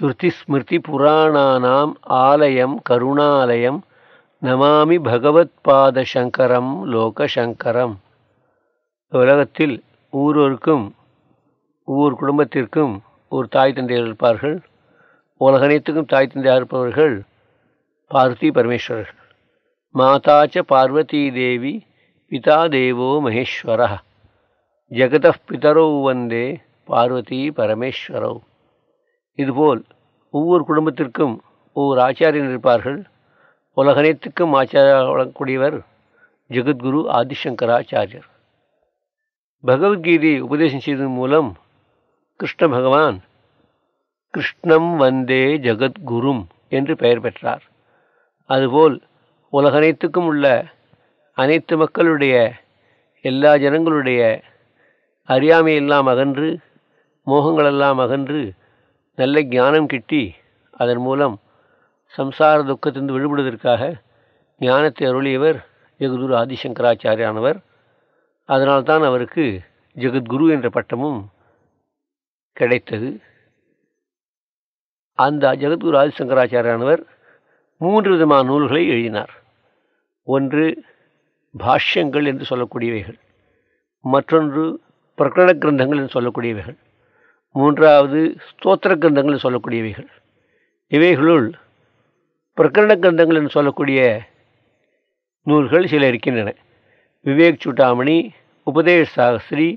श्रुतिस्मृतिपुराणानाम् आलयं करुणालयं நமாமி பகவத்பாதசங்கரம் லோகசங்கரம் உலகத்தில் ஒவ்வொருவருக்கும் ஊர் குடும்பத்திற்கும் ஒரு தாய் தந்தையர் இருப்பார்கள் உலக தாய் தந்தையாக இருப்பவர்கள் பார்வதி பரமேஸ்வரர்கள் மாதாச்ச பார்வதி தேவி பிதா தேவோ மகேஸ்வர ஜெகத பிதரோ வந்தே பார்வதி பரமேஸ்வரோ இதுபோல் ஒவ்வொரு குடும்பத்திற்கும் ஒவ்வொரு ஆச்சாரியன் இருப்பார்கள் உலகனைத்துக்கும் ஆச்சாரிய வழங்கக்கூடியவர் ஜெகத்குரு ஆதிசங்கராச்சாரியர் பகவத்கீதையை உபதேசம் செய்ததன் மூலம் கிருஷ்ண பகவான் கிருஷ்ணம் வந்தே ஜெகத்குரும் என்று பெயர் பெற்றார் அதுபோல் உலகனைத்துக்கும் உள்ள அனைத்து மக்களுடைய எல்லா ஜனங்களுடைய அறியாமையெல்லாம் அகன்று மோகங்களெல்லாம் அகன்று நல்ல ஞானம் கிட்டி அதன் மூலம் சம்சார துக்கத்திலிருந்து விடுபடுவதற்காக ஞானத்தை அருளியவர் ஜெகதுரு ஆதிசங்கராச்சாரியானவர் அதனால்தான் அவருக்கு ஜெகத்குரு என்ற பட்டமும் கிடைத்தது அந்த ஜெகத்குரு ஆதிசங்கராச்சாரியானவர் மூன்று விதமான நூல்களை எழுதினார் ஒன்று பாஷ்யங்கள் என்று சொல்லக்கூடியவைகள் மற்றொன்று பிரகடன கிரந்தங்கள் என்று சொல்லக்கூடியவைகள் மூன்றாவது ஸ்தோத்திர கிரந்தங்கள் சொல்லக்கூடியவைகள் இவைகளுள் பிரகரண கிரந்தங்கள் என்று சொல்லக்கூடிய நூல்கள் சில இருக்கின்றன விவேக் சுட்டாமணி உபதேஷ் சாஸ்திரி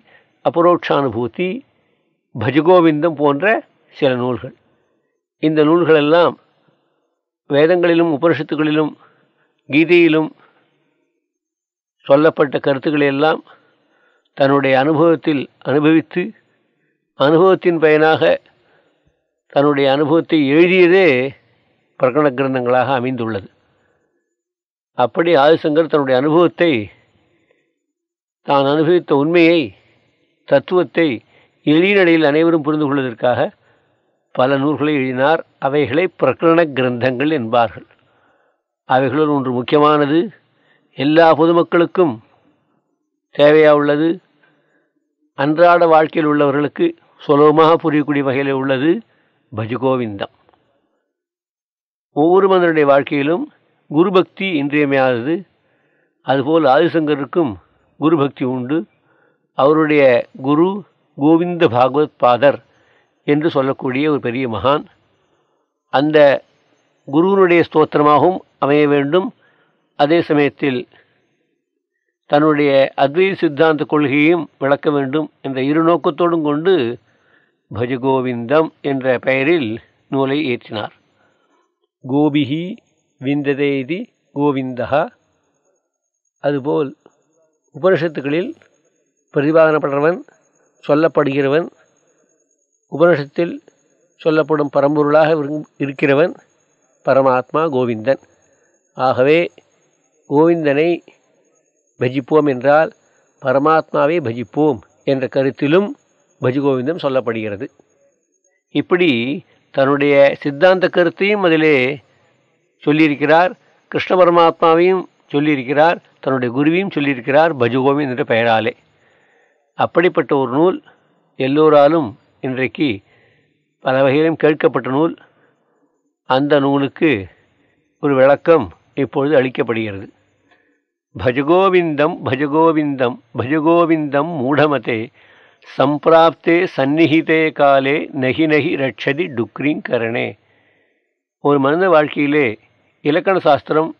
அபரோக்ஷானுபூதி பஜகோவிந்தம் போன்ற சில நூல்கள் இந்த நூல்களெல்லாம் வேதங்களிலும் உபரிஷத்துகளிலும் கீதையிலும் சொல்லப்பட்ட கருத்துக்களை எல்லாம் தன்னுடைய அனுபவத்தில் அனுபவித்து அனுபவத்தின் பயனாக தன்னுடைய அனுபவத்தை எழுதியதே பிரகடன கிரந்தங்களாக அமைந்துள்ளது அப்படி ஆதிசங்கர் தன்னுடைய அனுபவத்தை தான் அனுபவித்த உண்மையை தத்துவத்தை எளிய நிலையில் அனைவரும் புரிந்து கொள்வதற்காக பல நூல்களை எழுதினார் அவைகளை பிரகடன கிரந்தங்கள் என்பார்கள் அவைகளுள் ஒன்று முக்கியமானது எல்லா பொதுமக்களுக்கும் தேவையாக உள்ளது அன்றாட வாழ்க்கையில் உள்ளவர்களுக்கு சுலபமாக புரியக்கூடிய வகையில் உள்ளது பஜகோவிந்தம் ஒவ்வொரு மனிதனுடைய வாழ்க்கையிலும் குருபக்தி இன்றியமையாதது அதுபோல் ஆதிசங்கருக்கும் குருபக்தி உண்டு அவருடைய குரு கோவிந்த பாகவத் பாதர் என்று சொல்லக்கூடிய ஒரு பெரிய மகான் அந்த குருவனுடைய ஸ்தோத்திரமாகவும் அமைய வேண்டும் அதே சமயத்தில் தன்னுடைய அத்வைத சித்தாந்த கொள்கையும் விளக்க வேண்டும் என்ற இரு நோக்கத்தோடும் கொண்டு பஜகோவிந்தம் என்ற பெயரில் நூலை ஏற்றினார் கோபிகி விந்ததேதி கோவிந்தா அதுபோல் உபனிஷத்துகளில் பிரதிபாதனப்படுறவன் சொல்லப்படுகிறவன் உபனிஷத்தில் சொல்லப்படும் பரம்பொருளாக இருக்கிறவன் பரமாத்மா கோவிந்தன் ஆகவே கோவிந்தனை பஜிப்போம் என்றால் பரமாத்மாவை பஜிப்போம் என்ற கருத்திலும் பஜகோவிந்தம் சொல்லப்படுகிறது இப்படி தன்னுடைய சித்தாந்த கருத்தையும் அதிலே சொல்லியிருக்கிறார் கிருஷ்ண பரமாத்மாவையும் சொல்லியிருக்கிறார் தன்னுடைய குருவையும் சொல்லியிருக்கிறார் பஜகோவிந்த் என்ற பெயராலே அப்படிப்பட்ட ஒரு நூல் எல்லோராலும் இன்றைக்கு பல வகையிலும் கேட்கப்பட்ட நூல் அந்த நூலுக்கு ஒரு விளக்கம் இப்பொழுது அளிக்கப்படுகிறது பஜகோவிந்தம் பஜகோவிந்தம் பஜகோவிந்தம் மூடமதே சம்பிராப்தே சந்நிகிதே காலே நகி நகி ரட்சதி டுக்ரிங் கரணே ஒரு மனித வாழ்க்கையிலே இலக்கண சாஸ்திரம்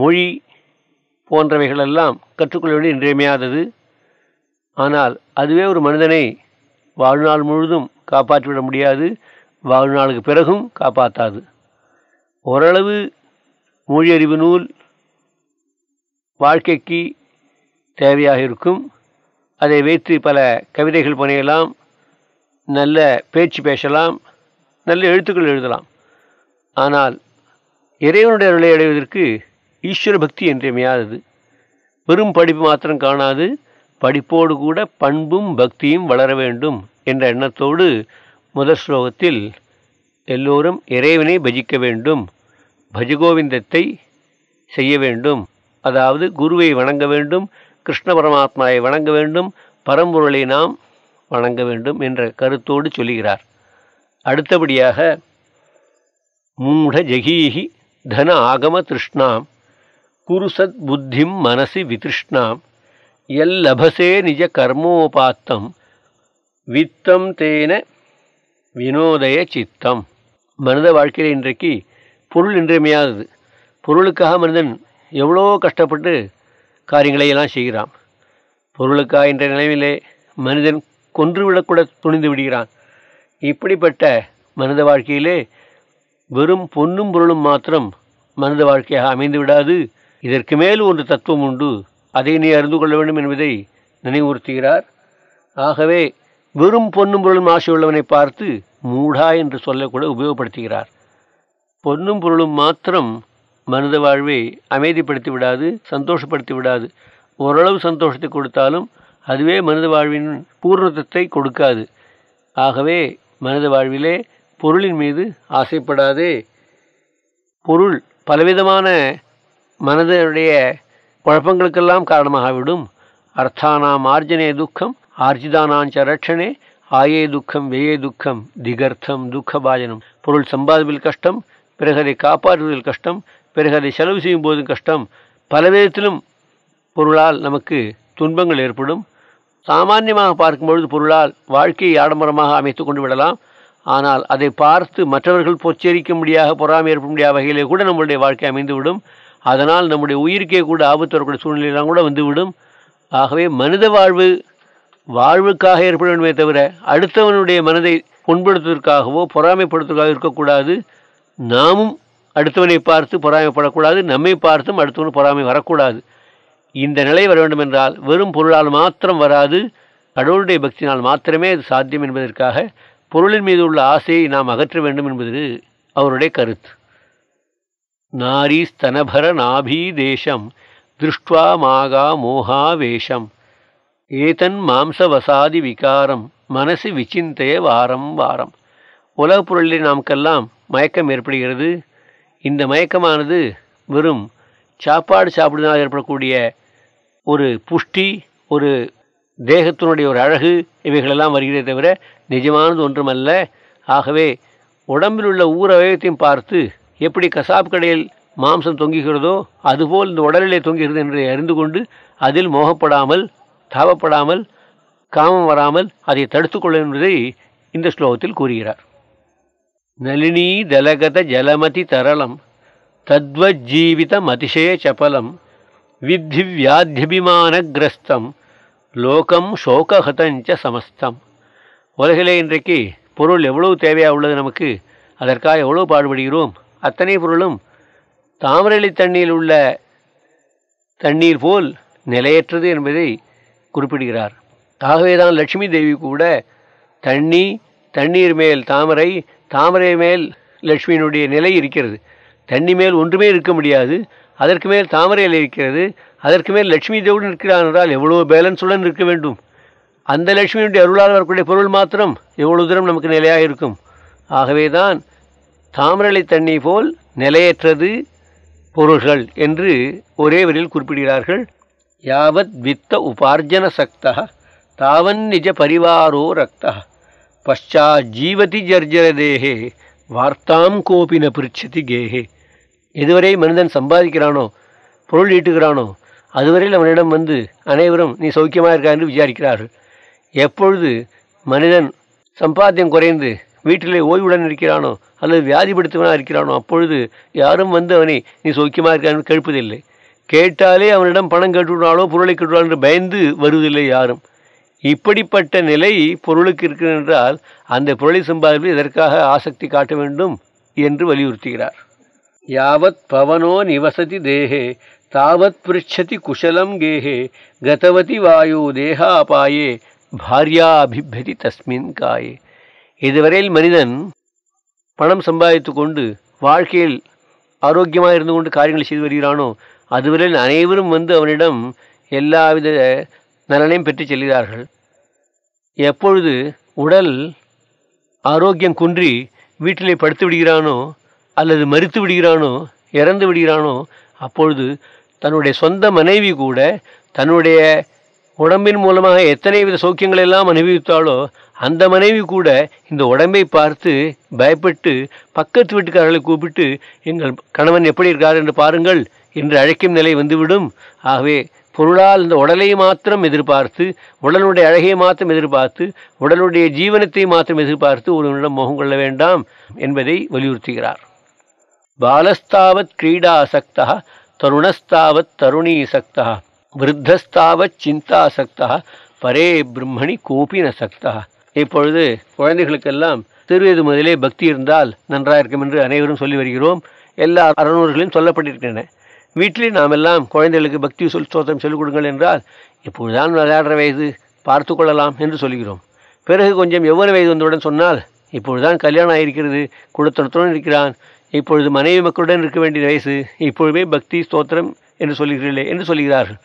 மொழி போன்றவைகளெல்லாம் கற்றுக்கொள்ள வேண்டிய இன்றியமையாதது ஆனால் அதுவே ஒரு மனிதனை வாழ்நாள் முழுதும் காப்பாற்றிவிட முடியாது வாழ்நாளுக்கு பிறகும் காப்பாற்றாது ஓரளவு மொழியறிவு நூல் வாழ்க்கைக்கு தேவையாக இருக்கும் அதை வைத்து பல கவிதைகள் பணியலாம் நல்ல பேச்சு பேசலாம் நல்ல எழுத்துக்கள் எழுதலாம் ஆனால் இறைவனுடைய அருளை அடைவதற்கு ஈஸ்வர பக்தி என்றமையாதது வெறும் படிப்பு மாத்திரம் காணாது படிப்போடு கூட பண்பும் பக்தியும் வளர வேண்டும் என்ற எண்ணத்தோடு முதல் ஸ்லோகத்தில் எல்லோரும் இறைவனை பஜிக்க வேண்டும் பஜகோவிந்தத்தை செய்ய வேண்டும் அதாவது குருவை வணங்க வேண்டும் கிருஷ்ண பரமாத்மாவை வணங்க வேண்டும் பரம்பொருளை நாம் வணங்க வேண்டும் என்ற கருத்தோடு சொல்கிறார் அடுத்தபடியாக மூட ஜகீஹி தன ஆகம திருஷ்ணாம் குருசத் புத்திம் மனசி விதிருஷ்ணாம் எல் லபசே நிஜ கர்மோபாத்தம் வித்தம் தேன வினோதய சித்தம் மனித வாழ்க்கையில் இன்றைக்கு பொருள் இன்றியமையாதது பொருளுக்காக மனிதன் எவ்வளோ கஷ்டப்பட்டு காரியங்களை எல்லாம் செய்கிறான் பொருளுக்காக என்ற நிலையிலே மனிதன் கொன்றுவிடக்கூட துணிந்து விடுகிறான் இப்படிப்பட்ட மனித வாழ்க்கையிலே வெறும் பொன்னும் பொருளும் மாத்திரம் மனித வாழ்க்கையாக அமைந்து விடாது இதற்கு மேல் ஒன்று தத்துவம் உண்டு அதை நீ அறிந்து கொள்ள வேண்டும் என்பதை நினைவுறுத்துகிறார் ஆகவே வெறும் பொன்னும் பொருளும் ஆசை உள்ளவனை பார்த்து மூடா என்று சொல்லக்கூட உபயோகப்படுத்துகிறார் பொன்னும் பொருளும் மாத்திரம் மனித வாழ்வை அமைதிப்படுத்தி விடாது சந்தோஷப்படுத்தி விடாது ஓரளவு சந்தோஷத்தை கொடுத்தாலும் அதுவே மனித வாழ்வின் பூர்ணத்தை கொடுக்காது ஆகவே மனித வாழ்விலே பொருளின் மீது ஆசைப்படாதே பொருள் பலவிதமான மனதனுடைய குழப்பங்களுக்கெல்லாம் காரணமாகிவிடும் அர்த்தானாம் ஆர்ஜனே துக்கம் ஆர்ஜிதானாஞ்ச ரட்சணே ஆயே துக்கம் வெயே துக்கம் திகர்த்தம் துக்க பாஜனம் பொருள் சம்பாதிப்பில் கஷ்டம் பிறகரை காப்பாற்றுவதில் கஷ்டம் பிறகு அதை செலவு செய்யும் போதும் கஷ்டம் பல விதத்திலும் பொருளால் நமக்கு துன்பங்கள் ஏற்படும் சாமானியமாக பார்க்கும்பொழுது பொருளால் வாழ்க்கையை ஆடம்பரமாக அமைத்து கொண்டு விடலாம் ஆனால் அதை பார்த்து மற்றவர்கள் பொச்சரிக்க முடியாத பொறாமை ஏற்பட முடியாத வகையிலே கூட நம்மளுடைய வாழ்க்கை அமைந்துவிடும் அதனால் நம்முடைய உயிருக்கே கூட ஆபத்து வரக்கூடிய சூழ்நிலையெல்லாம் கூட வந்துவிடும் ஆகவே மனித வாழ்வு வாழ்வுக்காக ஏற்பட வேண்டுமே தவிர அடுத்தவனுடைய மனதை புண்படுத்துவதற்காகவோ பொறாமைப்படுத்துவதற்காக இருக்கக்கூடாது நாமும் அடுத்தவனை பார்த்து பொறாமைப்படக்கூடாது நம்மை பார்த்தும் அடுத்தவன் பொறாமை வரக்கூடாது இந்த நிலை வர வேண்டும் என்றால் வெறும் பொருளால் மாத்திரம் வராது கடவுளுடைய பக்தினால் மாத்திரமே அது சாத்தியம் என்பதற்காக பொருளின் மீது உள்ள ஆசையை நாம் அகற்ற வேண்டும் என்பது அவருடைய கருத்து நாரி ஸ்தனபர நாபி தேசம் திருஷ்டுவா மாகா மோகாவேஷம் ஏதன் மாம்சவசாதி விகாரம் மனசு விசிந்தைய வாரம் வாரம் உலகப் பொருளில் நமக்கெல்லாம் மயக்கம் ஏற்படுகிறது இந்த மயக்கமானது வெறும் சாப்பாடு சாப்பிடுவதனால் ஏற்படக்கூடிய ஒரு புஷ்டி ஒரு தேகத்தினுடைய ஒரு அழகு இவைகளெல்லாம் வருகிறதே தவிர நிஜமானது ஒன்றுமல்ல ஆகவே உடம்பில் உள்ள ஊர் அவயத்தையும் பார்த்து எப்படி கசாப் கடையில் மாம்சம் தொங்குகிறதோ அதுபோல் இந்த உடலிலே தொங்குகிறது என்று அறிந்து கொண்டு அதில் மோகப்படாமல் தாவப்படாமல் காமம் வராமல் அதை தடுத்துக்கொள்ள என்பதை இந்த ஸ்லோகத்தில் கூறுகிறார் నళినీ దళగత జలమతి తరళం తద్వజ్జీవితమతిశయ చపలం லோகம் சோகஹதஞ்ச சமஸ்தம் உலகிலே இன்றைக்கு பொருள் எவ்வளவு தேவையாக உள்ளது நமக்கு அதற்காக எவ்வளோ பாடுபடுகிறோம் அத்தனை பொருளும் தாமரளி தண்ணீர் உள்ள தண்ணீர் போல் நிலையற்றது என்பதை குறிப்பிடுகிறார் ஆகவேதான் லட்சுமி தேவி கூட தண்ணி தண்ணீர் மேல் தாமரை தாமரை மேல் லக்ஷ்மியினுடைய நிலை இருக்கிறது தண்ணி மேல் ஒன்றுமே இருக்க முடியாது அதற்கு மேல் தாமரை நிலை இருக்கிறது அதற்கு மேல் லட்சுமி தேவன் இருக்கிறான் என்றால் எவ்வளோ பேலன்ஸுடன் இருக்க வேண்டும் அந்த லட்சுமியினுடைய அருளால் வரக்கூடிய பொருள் மாத்திரம் எவ்வளோ தூரம் நமக்கு நிலையாக இருக்கும் ஆகவே தான் தாமரை தண்ணி போல் நிலையற்றது பொருள்கள் என்று ஒரே வரையில் குறிப்பிடுகிறார்கள் யாவத் வித்த உபார்ஜன சக்தா தாவன் நிஜ பரிவாரோ ரக்தா பஷ்சாஜீவதி ஜர்ஜர தேகே வார்த்தாம் கோபின பிரிச்சதி கேகே எதுவரை மனிதன் சம்பாதிக்கிறானோ பொருள் ஈட்டுகிறானோ அதுவரையில் அவனிடம் வந்து அனைவரும் நீ சௌக்கியமாக இருக்கா என்று விசாரிக்கிறார்கள் எப்பொழுது மனிதன் சம்பாத்தியம் குறைந்து வீட்டிலே ஓய்வுடன் இருக்கிறானோ அல்லது வியாதிப்படுத்துவனாக இருக்கிறானோ அப்பொழுது யாரும் வந்து அவனை நீ சௌக்கியமாக இருக்கான்னு கேட்பதில்லை கேட்டாலே அவனிடம் பணம் கேட்டுவிடுவானோ பொருளை கேட்டுவாளோ என்று பயந்து வருவதில்லை யாரும் இப்படிப்பட்ட நிலை பொருளுக்கு இருக்கிறென்றால் அந்த பொருளை சம்பாதிப்பது இதற்காக ஆசக்தி காட்ட வேண்டும் என்று வலியுறுத்துகிறார் யாவத் பவனோ நிவசதி தேகே தாவத் பிருச்சதி குஷலம் கேகே கதவதி வாயு பாரியா அபிபதி தஸ்மின் காயே இதுவரையில் மனிதன் பணம் சம்பாதித்து கொண்டு வாழ்க்கையில் ஆரோக்கியமாக இருந்து கொண்டு காரியங்களை செய்து வருகிறானோ அதுவரையில் அனைவரும் வந்து அவனிடம் எல்லாவித நலனையும் பெற்று செல்கிறார்கள் எப்பொழுது உடல் ஆரோக்கியம் குன்றி வீட்டிலே படுத்து விடுகிறானோ அல்லது மறித்து விடுகிறானோ இறந்து விடுகிறானோ அப்பொழுது தன்னுடைய சொந்த மனைவி கூட தன்னுடைய உடம்பின் மூலமாக எத்தனை வித சௌக்கியங்கள் எல்லாம் அனுபவித்தாலோ அந்த மனைவி கூட இந்த உடம்பை பார்த்து பயப்பட்டு பக்கத்து வீட்டுக்காரர்களை கூப்பிட்டு எங்கள் கணவன் எப்படி இருக்கார் என்று பாருங்கள் என்று அழைக்கும் நிலை வந்துவிடும் ஆகவே பொருளால் இந்த உடலை மாத்திரம் எதிர்பார்த்து உடலுடைய அழகையை மாத்திரம் எதிர்பார்த்து உடலுடைய ஜீவனத்தை மாத்திரம் எதிர்பார்த்து ஒருவனிடம் முகம் கொள்ள வேண்டாம் என்பதை வலியுறுத்துகிறார் பாலஸ்தாவத் கிரீடா சக்தா தருணஸ்தாவத் தருணி சக்தா விருத்தஸ்தாவத் சிந்தா சக்தா பரே பிரம்மணி கோபின சக்தா இப்பொழுது குழந்தைகளுக்கெல்லாம் திருவேது முதலே பக்தி இருந்தால் நன்றாக இருக்கும் என்று அனைவரும் சொல்லி வருகிறோம் எல்லா அறநூறுகளையும் சொல்லப்பட்டிருக்கின்றன வீட்டிலே நாம் எல்லாம் குழந்தைகளுக்கு பக்தி சொல் ஸ்தோத்திரம் சொல்லிக் கொடுங்கள் என்றால் இப்பொழுதுதான் விளையாடுற வயது பார்த்து கொள்ளலாம் என்று சொல்கிறோம் பிறகு கொஞ்சம் எவ்வளவு வயது வந்தவுடன் சொன்னால் இப்பொழுதுதான் கல்யாணம் ஆகியிருக்கிறது குடுத்தனத்துடன் இருக்கிறான் இப்பொழுது மனைவி மக்களுடன் இருக்க வேண்டிய வயசு இப்பொழுதுமே பக்தி ஸ்தோத்திரம் என்று சொல்கிறீர்களே என்று சொல்கிறார்கள்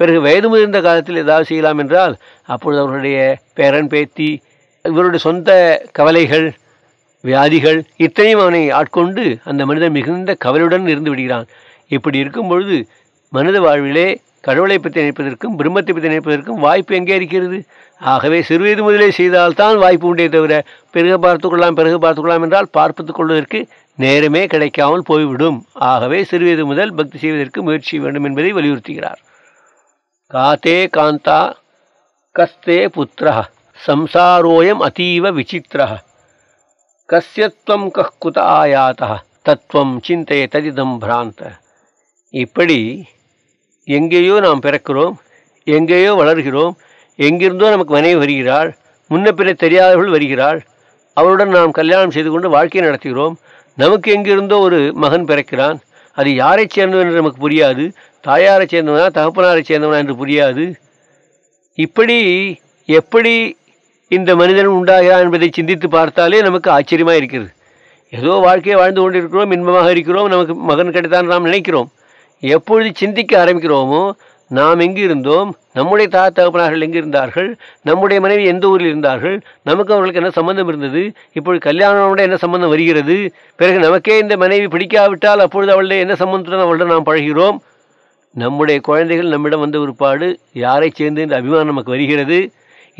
பிறகு வயது முதிர்ந்த காலத்தில் ஏதாவது செய்யலாம் என்றால் அப்பொழுது அவருடைய பேரன் பேத்தி இவருடைய சொந்த கவலைகள் வியாதிகள் இத்தனையும் அவனை ஆட்கொண்டு அந்த மனிதன் மிகுந்த கவலையுடன் இருந்து விடுகிறான் இப்படி இருக்கும் பொழுது மனித வாழ்விலே கடவுளை பற்றி நினைப்பதற்கும் பிரம்மத்தை பற்றி நினைப்பதற்கும் வாய்ப்பு எங்கே இருக்கிறது ஆகவே சிறுவயது முதலே செய்தால்தான் வாய்ப்பு உண்டே தவிர பிறகு பார்த்துக்கொள்ளலாம் பிறகு பார்த்துக்கொள்ளலாம் என்றால் பார்ப்பது கொள்வதற்கு நேரமே கிடைக்காமல் போய்விடும் ஆகவே சிறுவயது முதல் பக்தி செய்வதற்கு முயற்சி வேண்டும் என்பதை வலியுறுத்துகிறார் காத்தே காந்தா கஸ்தே புத்திரா சம்சாரோயம் அதீவ விசித்திரா கசியத்வம் கஹ்குத ஆயாத்தா தத்துவம் சிந்தைய ததிதம் பிராந்த இப்படி எங்கேயோ நாம் பிறக்கிறோம் எங்கேயோ வளர்கிறோம் எங்கிருந்தோ நமக்கு மனைவி வருகிறாள் முன்ன பிற தெரியாதவர்கள் வருகிறாள் அவருடன் நாம் கல்யாணம் செய்து கொண்டு வாழ்க்கையை நடத்துகிறோம் நமக்கு எங்கிருந்தோ ஒரு மகன் பிறக்கிறான் அது யாரை சேர்ந்தவன் என்று நமக்கு புரியாது தாயாரை சேர்ந்தவனா தகப்பனாரை சேர்ந்தவனா என்று புரியாது இப்படி எப்படி இந்த மனிதன் உண்டாகிறான் என்பதை சிந்தித்து பார்த்தாலே நமக்கு ஆச்சரியமாக இருக்கிறது ஏதோ வாழ்க்கையை வாழ்ந்து கொண்டிருக்கிறோம் இன்பமாக இருக்கிறோம் நமக்கு மகன் கிடைத்தான் நாம் நினைக்கிறோம் எப்பொழுது சிந்திக்க ஆரம்பிக்கிறோமோ நாம் எங்கு இருந்தோம் நம்முடைய தா தகப்பனார்கள் எங்கு இருந்தார்கள் நம்முடைய மனைவி எந்த ஊரில் இருந்தார்கள் நமக்கு அவர்களுக்கு என்ன சம்பந்தம் இருந்தது இப்பொழுது கல்யாணம் என்ன சம்பந்தம் வருகிறது பிறகு நமக்கே இந்த மனைவி பிடிக்காவிட்டால் அப்பொழுது அவளுடைய என்ன சம்பந்தத்துடன் அவளுடன் நாம் பழகிறோம் நம்முடைய குழந்தைகள் நம்மிடம் வந்த ஒருபாடு யாரை சேர்ந்து இந்த அபிமானம் நமக்கு வருகிறது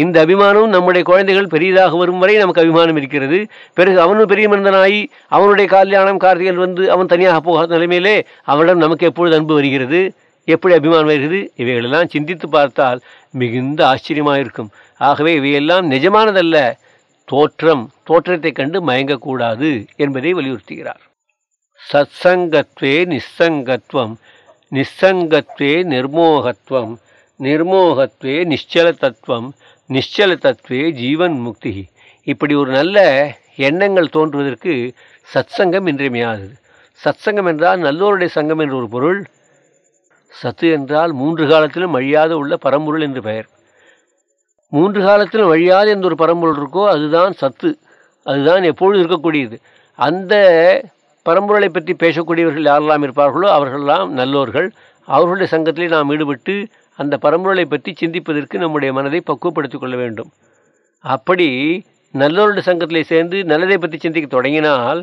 இந்த அபிமானம் நம்முடைய குழந்தைகள் பெரியதாக வரும் வரை நமக்கு அபிமானம் இருக்கிறது பிறகு அவனும் பெரிய மனிதனாய் அவனுடைய கல்யாணம் கார்த்திகள் வந்து அவன் தனியாக போகாத நிலைமையிலே அவனிடம் நமக்கு எப்பொழுது அன்பு வருகிறது எப்படி அபிமானம் வருகிறது இவைகளெல்லாம் சிந்தித்து பார்த்தால் மிகுந்த ஆச்சரியமாக இருக்கும் ஆகவே இவையெல்லாம் நிஜமானதல்ல தோற்றம் தோற்றத்தைக் கண்டு மயங்கக்கூடாது என்பதை வலியுறுத்துகிறார் சத்சங்கத்வே நிஸ்ஸங்கத்வம் நிஸ்ஸங்கத்வே நிர்மோகத்வம் நிர்மோகத்வே நிச்சல தத்துவம் நிச்சல தத்துவே ஜீவன் முக்தி இப்படி ஒரு நல்ல எண்ணங்கள் தோன்றுவதற்கு சத்சங்கம் இன்றியமையாதது சத்சங்கம் என்றால் நல்லோருடைய சங்கம் என்று ஒரு பொருள் சத்து என்றால் மூன்று காலத்திலும் அழியாத உள்ள பரம்பொருள் என்று பெயர் மூன்று காலத்திலும் அழியாத எந்த ஒரு பரம்பொருள் இருக்கோ அதுதான் சத்து அதுதான் எப்பொழுது இருக்கக்கூடியது அந்த பரம்பொருளை பற்றி பேசக்கூடியவர்கள் யாரெல்லாம் இருப்பார்களோ அவர்களெல்லாம் நல்லோர்கள் அவர்களுடைய சங்கத்திலே நாம் ஈடுபட்டு அந்த பரம்பொருளை பற்றி சிந்திப்பதற்கு நம்முடைய மனதை பக்குவப்படுத்திக் கொள்ள வேண்டும் அப்படி நல்லோருடைய சங்கத்தில் சேர்ந்து நல்லதை பற்றி சிந்திக்க தொடங்கினால்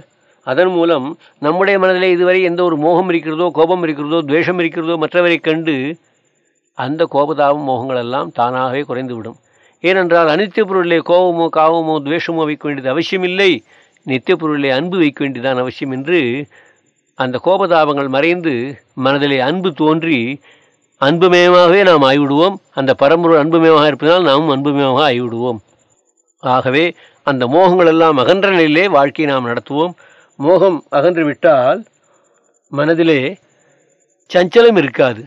அதன் மூலம் நம்முடைய மனதில் இதுவரை எந்த ஒரு மோகம் இருக்கிறதோ கோபம் இருக்கிறதோ துவேஷம் இருக்கிறதோ மற்றவரை கண்டு அந்த கோபதாபம் மோகங்களெல்லாம் தானாகவே குறைந்துவிடும் ஏனென்றால் அனித்திய பொருளிலே கோபமோ காவமோ துவேஷமோ வைக்க வேண்டியது அவசியமில்லை நித்திய பொருளிலே அன்பு வைக்க வேண்டியதான் அவசியம் என்று அந்த கோபதாபங்கள் மறைந்து மனதிலே அன்பு தோன்றி அன்புமயமாகவே நாம் ஆய்விடுவோம் அந்த பரம்பொருள் அன்புமயமாக இருப்பதால் நாமும் அன்புமயமாக ஆய்விடுவோம் ஆகவே அந்த மோகங்கள் எல்லாம் அகன்ற நிலையிலே வாழ்க்கையை நாம் நடத்துவோம் மோகம் அகன்று விட்டால் மனதிலே சஞ்சலம் இருக்காது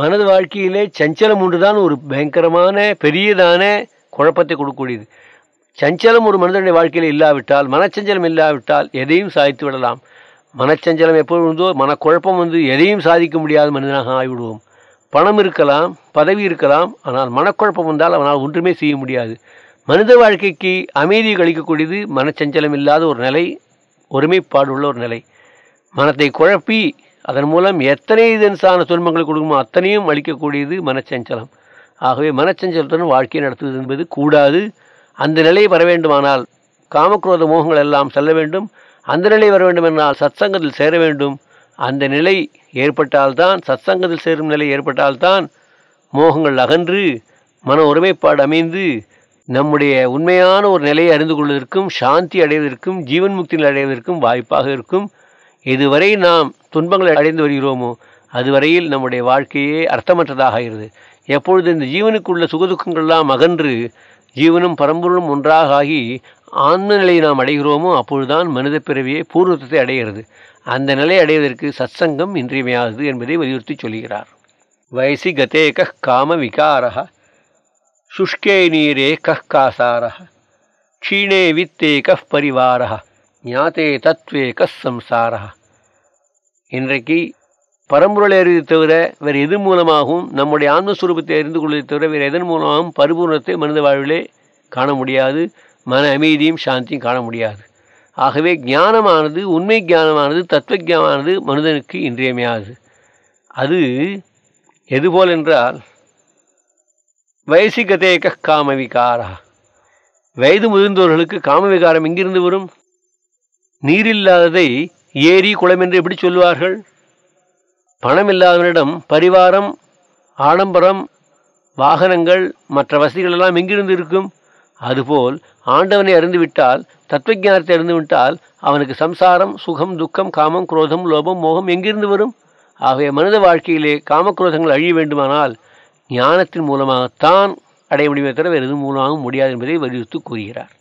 மனது வாழ்க்கையிலே சஞ்சலம் ஒன்றுதான் ஒரு பயங்கரமான பெரியதான குழப்பத்தை கொடுக்கக்கூடியது சஞ்சலம் ஒரு மனிதனுடைய வாழ்க்கையில் இல்லாவிட்டால் மனச்சஞ்சலம் இல்லாவிட்டால் எதையும் சாய்த்து விடலாம் மனச்சஞ்சலம் எப்போ இருந்தோ மனக்குழப்பம் வந்து எதையும் சாதிக்க முடியாத மனிதனாக ஆகிவிடுவோம் பணம் இருக்கலாம் பதவி இருக்கலாம் ஆனால் மனக்குழப்பம் வந்தால் அவனால் ஒன்றுமே செய்ய முடியாது மனித வாழ்க்கைக்கு அமைதி கழிக்கக்கூடியது மனச்சஞ்சலம் இல்லாத ஒரு நிலை ஒருமைப்பாடுள்ள ஒரு நிலை மனத்தை குழப்பி அதன் மூலம் எத்தனை இதன்சான துன்பங்களை கொடுக்குமோ அத்தனையும் அளிக்கக்கூடியது மனச்சஞ்சலம் ஆகவே மனச்சஞ்சலத்துடன் வாழ்க்கை நடத்துவது என்பது கூடாது அந்த நிலையை வர வேண்டுமானால் காமக்ரோத மோகங்கள் எல்லாம் செல்ல வேண்டும் அந்த நிலை வர வேண்டும் என்றால் சத்சங்கத்தில் சேர வேண்டும் அந்த நிலை ஏற்பட்டால்தான் சத்சங்கத்தில் சேரும் நிலை ஏற்பட்டால்தான் மோகங்கள் அகன்று மன ஒருமைப்பாடு அமைந்து நம்முடைய உண்மையான ஒரு நிலையை அறிந்து கொள்வதற்கும் சாந்தி அடைவதற்கும் ஜீவன் முக்தி அடைவதற்கும் வாய்ப்பாக இருக்கும் இதுவரை நாம் துன்பங்களை அடைந்து வருகிறோமோ அதுவரையில் நம்முடைய வாழ்க்கையே அர்த்தமற்றதாகிறது எப்பொழுது இந்த ஜீவனுக்குள்ள சுகதுக்கங்கள்லாம் அகன்று ஜீவனும் பரம்பொருளும் ஒன்றாக ஆகி ஆன்ம நிலையை நாம் அடைகிறோமோ அப்பொழுதுதான் மனித பிறவியை பூர்வத்தை அடைகிறது அந்த நிலை அடைவதற்கு சத்சங்கம் இன்றியமையாதது என்பதை வலியுறுத்தி சொல்கிறார் வயசி கதே கஹ் காம விகாரா சுஷ்கே நீரே கஹ் காசாரா க்ஷீணே வித்தே கஹ் பரிவாரா ஞாத்தே தத்வே கஸ் இன்றைக்கு பரம்பொருளை அறிவதை தவிர வேறு எது மூலமாகவும் நம்முடைய ஆன்மஸ்வரூபத்தை அறிந்து கொள்வதை தவிர வேறு எதன் மூலமாகவும் பரிபூர்ணத்தை மனித வாழ்விலே காண முடியாது மன அமைதியும் சாந்தியும் காண முடியாது ஆகவே ஞானமானது உண்மை ஞானமானது தத்துவஜானது மனிதனுக்கு இன்றியமையாது அது எதுபோல் என்றால் வயசிகதேக காமவிகாரா வயது முதிர்ந்தவர்களுக்கு காமவிகாரம் எங்கிருந்து வரும் நீரில்லாததை ஏரி குளம் என்று எப்படி சொல்வார்கள் பணம் இல்லாதவரிடம் பரிவாரம் ஆடம்பரம் வாகனங்கள் மற்ற வசதிகள் எல்லாம் எங்கிருந்து இருக்கும் அதுபோல் ஆண்டவனை அறிந்து விட்டால் தத்துவஜானத்தை அறிந்து விட்டால் அவனுக்கு சம்சாரம் சுகம் துக்கம் காமம் குரோதம் லோபம் மோகம் எங்கிருந்து வரும் ஆகவே மனித வாழ்க்கையிலே காமக்ரோதங்கள் அழிய வேண்டுமானால் ஞானத்தின் மூலமாகத்தான் அடைய முடியுமே தவிர வேறு மூலமாகவும் முடியாது என்பதை வலியுறுத்து கூறுகிறார்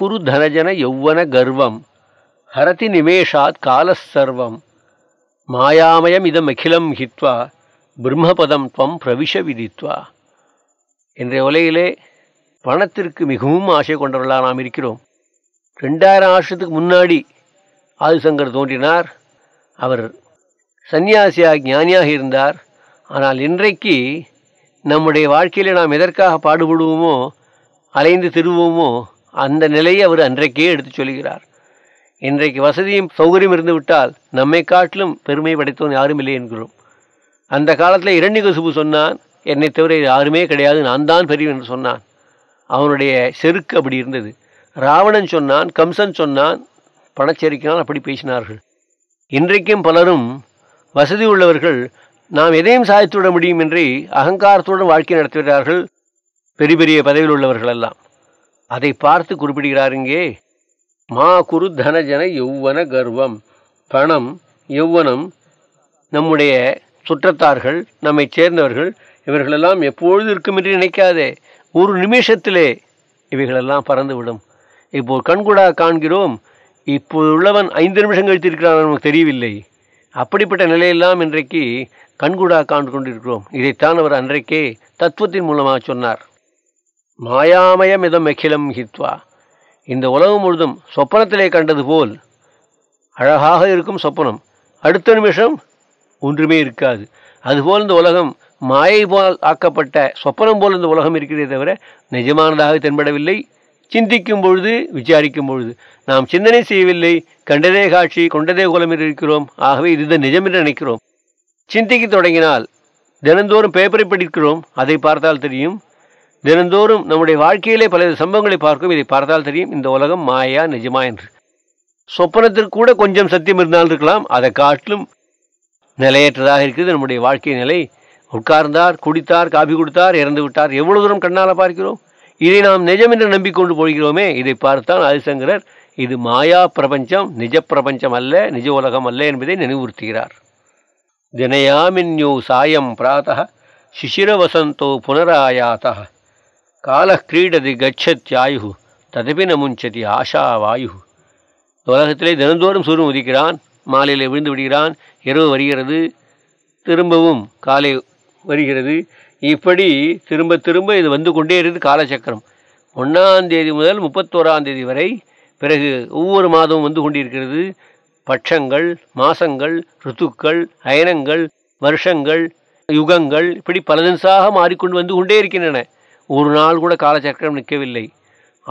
குரு தனஜன யௌவன கர்வம் ஹரதி நிமேஷாத் காலசர்வம் மாயாமயம் இதம் அகிலம் ஹித்வா பிரம்மபதம் துவம் பிரவிஷ விதித்வா என்ற உலகிலே பணத்திற்கு மிகவும் ஆசை கொண்டவர்களாக நாம் இருக்கிறோம் ரெண்டாயிரம் வருஷத்துக்கு முன்னாடி ஆதிசங்கர் தோன்றினார் அவர் சன்னியாசியாக ஞானியாக இருந்தார் ஆனால் இன்றைக்கு நம்முடைய வாழ்க்கையில் நாம் எதற்காக பாடுபடுவோமோ அலைந்து திருவோமோ அந்த நிலையை அவர் அன்றைக்கே எடுத்துச் சொல்கிறார் இன்றைக்கு வசதியும் சௌகரியம் இருந்துவிட்டால் நம்மை காட்டிலும் பெருமை படைத்தவன் யாரும் இல்லை என்கிறோம் அந்த காலத்தில் கசுபு சொன்னான் என்னை தவிர யாருமே கிடையாது நான் தான் பெரியவன் என்று சொன்னான் அவனுடைய செருக்கு அப்படி இருந்தது ராவணன் சொன்னான் கம்சன் சொன்னான் பணச்சேரிக்கினால் அப்படி பேசினார்கள் இன்றைக்கும் பலரும் வசதி உள்ளவர்கள் நாம் எதையும் சாய்த்துவிட முடியும் என்று அகங்காரத்துடன் வாழ்க்கை நடத்துகிறார்கள் பெரிய பெரிய பதவியில் உள்ளவர்கள் எல்லாம் அதை பார்த்து குறிப்பிடுகிறார் இங்கே மா குரு தனஜன யௌவன கர்வம் பணம் யௌவனம் நம்முடைய சுற்றத்தார்கள் நம்மை சேர்ந்தவர்கள் இவர்களெல்லாம் எப்பொழுது இருக்குமென்று நினைக்காதே ஒரு நிமிஷத்திலே இவைகளெல்லாம் பறந்துவிடும் இப்போ கண்கூடா காண்கிறோம் இப்போது உள்ளவன் ஐந்து நிமிஷம் கழித்து இருக்கிறான் நமக்கு தெரியவில்லை அப்படிப்பட்ட நிலையெல்லாம் இன்றைக்கு கண்கூடா காண்டு கொண்டிருக்கிறோம் இதைத்தான் அவர் அன்றைக்கே தத்துவத்தின் மூலமாக சொன்னார் மாயாமயம் இதம் அகிலம் ஹித்வா இந்த உலகம் முழுதும் சொப்பனத்திலே கண்டது போல் அழகாக இருக்கும் சொப்பனம் அடுத்த நிமிஷம் ஒன்றுமே இருக்காது அதுபோல் இந்த உலகம் மாயை போல் ஆக்கப்பட்ட சொப்பனம் போல் இந்த உலகம் இருக்கிறதே தவிர நிஜமானதாக தென்படவில்லை சிந்திக்கும் பொழுது விசாரிக்கும் பொழுது நாம் சிந்தனை செய்யவில்லை கண்டதே காட்சி கொண்டதே குலம் இருக்கிறோம் ஆகவே இதுதான் நிஜம் என்று நினைக்கிறோம் சிந்திக்க தொடங்கினால் தினந்தோறும் பேப்பரை படிக்கிறோம் அதை பார்த்தால் தெரியும் தினந்தோறும் நம்முடைய வாழ்க்கையிலே பல சம்பவங்களை பார்க்கும் இதை பார்த்தால் தெரியும் இந்த உலகம் மாயா நிஜமா என்று சொப்பனத்திற்கு கூட கொஞ்சம் சத்தியம் இருந்தால் இருக்கலாம் அதை காட்டிலும் நிலையற்றதாக இருக்கிறது நம்முடைய வாழ்க்கை நிலை உட்கார்ந்தார் குடித்தார் காபி கொடுத்தார் இறந்து விட்டார் எவ்வளவு தூரம் கண்ணால் பார்க்கிறோம் இதை நாம் நிஜம் என்று நம்பிக்கொண்டு போகிறோமே இதை பார்த்தான் ஆதிசங்கரர் இது மாயா பிரபஞ்சம் நிஜ பிரபஞ்சம் அல்ல நிஜ உலகம் அல்ல என்பதை நினைவுறுத்துகிறார் தினயாமின்யோ சாயம் பிராத்த வசந்தோ புனராயாத்த கால கிரீடதி கச்சத்யாயு ததபி நமுஞ்சதி ஆஷா வாயு உலகத்திலே தினந்தோறும் சூரியன் உதிக்கிறான் மாலையில் விழுந்து விடுகிறான் இரவு வருகிறது திரும்பவும் காலை வருகிறது இப்படி திரும்ப திரும்ப இது வந்து கொண்டே இருக்குது காலச்சக்கரம் ஒன்றாந்தேதி முதல் முப்பத்தோராந்தேதி வரை பிறகு ஒவ்வொரு மாதமும் வந்து கொண்டிருக்கிறது பட்சங்கள் மாசங்கள் ருத்துக்கள் அயனங்கள் வருஷங்கள் யுகங்கள் இப்படி பல தினசாக மாறிக்கொண்டு வந்து கொண்டே இருக்கின்றன ஒரு நாள் கூட காலச்சக்கரம் நிற்கவில்லை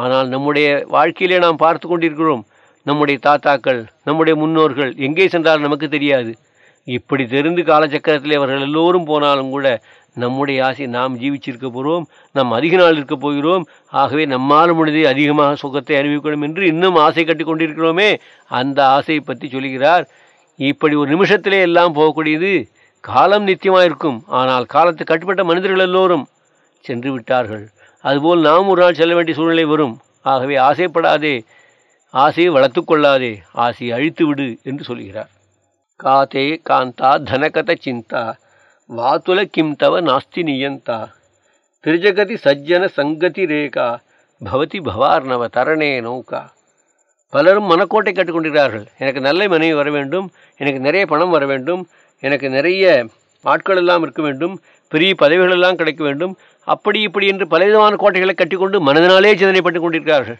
ஆனால் நம்முடைய வாழ்க்கையிலே நாம் பார்த்து கொண்டிருக்கிறோம் நம்முடைய தாத்தாக்கள் நம்முடைய முன்னோர்கள் எங்கே சென்றாலும் நமக்கு தெரியாது இப்படி தெரிந்து காலச்சக்கரத்தில் அவர்கள் எல்லோரும் போனாலும் கூட நம்முடைய ஆசை நாம் ஜீவிச்சிருக்க போகிறோம் நாம் அதிக நாள் இருக்க போகிறோம் ஆகவே நம்மால் முடிந்து அதிகமாக சுகத்தை அறிவிக்கணும் என்று இன்னும் ஆசை கட்டி கொண்டிருக்கிறோமே அந்த ஆசையை பற்றி சொல்கிறார் இப்படி ஒரு நிமிஷத்திலே எல்லாம் போகக்கூடியது காலம் நித்தியமாக இருக்கும் ஆனால் காலத்து கட்டுப்பட்ட மனிதர்கள் எல்லோரும் சென்று விட்டார்கள் அதுபோல் நாம் ஒரு நாள் செல்ல வேண்டிய சூழ்நிலை வரும் ஆகவே ஆசைப்படாதே ஆசையை வளர்த்து கொள்ளாதே ஆசையை அழித்து விடு என்று சொல்கிறார் காதே காந்தா தனகத சிந்தா வாத்துல கிம் தவ நாஸ்தி நியந்தா திரிஜகதி சஜ்ஜன சங்கதி ரேகா பவதி பவார்ணவ தரணே நௌகா பலரும் மனக்கோட்டை கேட்டுக்கொண்டிருக்கிறார்கள் எனக்கு நல்ல மனைவி வர வேண்டும் எனக்கு நிறைய பணம் வர வேண்டும் எனக்கு நிறைய ஆட்கள் எல்லாம் இருக்க வேண்டும் பெரிய பதவிகள் எல்லாம் கிடைக்க வேண்டும் அப்படி இப்படி என்று பலவிதமான கோட்டைகளை கட்டிக்கொண்டு மனதினாலே சிந்தனை பண்ணி கொண்டிருக்கிறார்கள்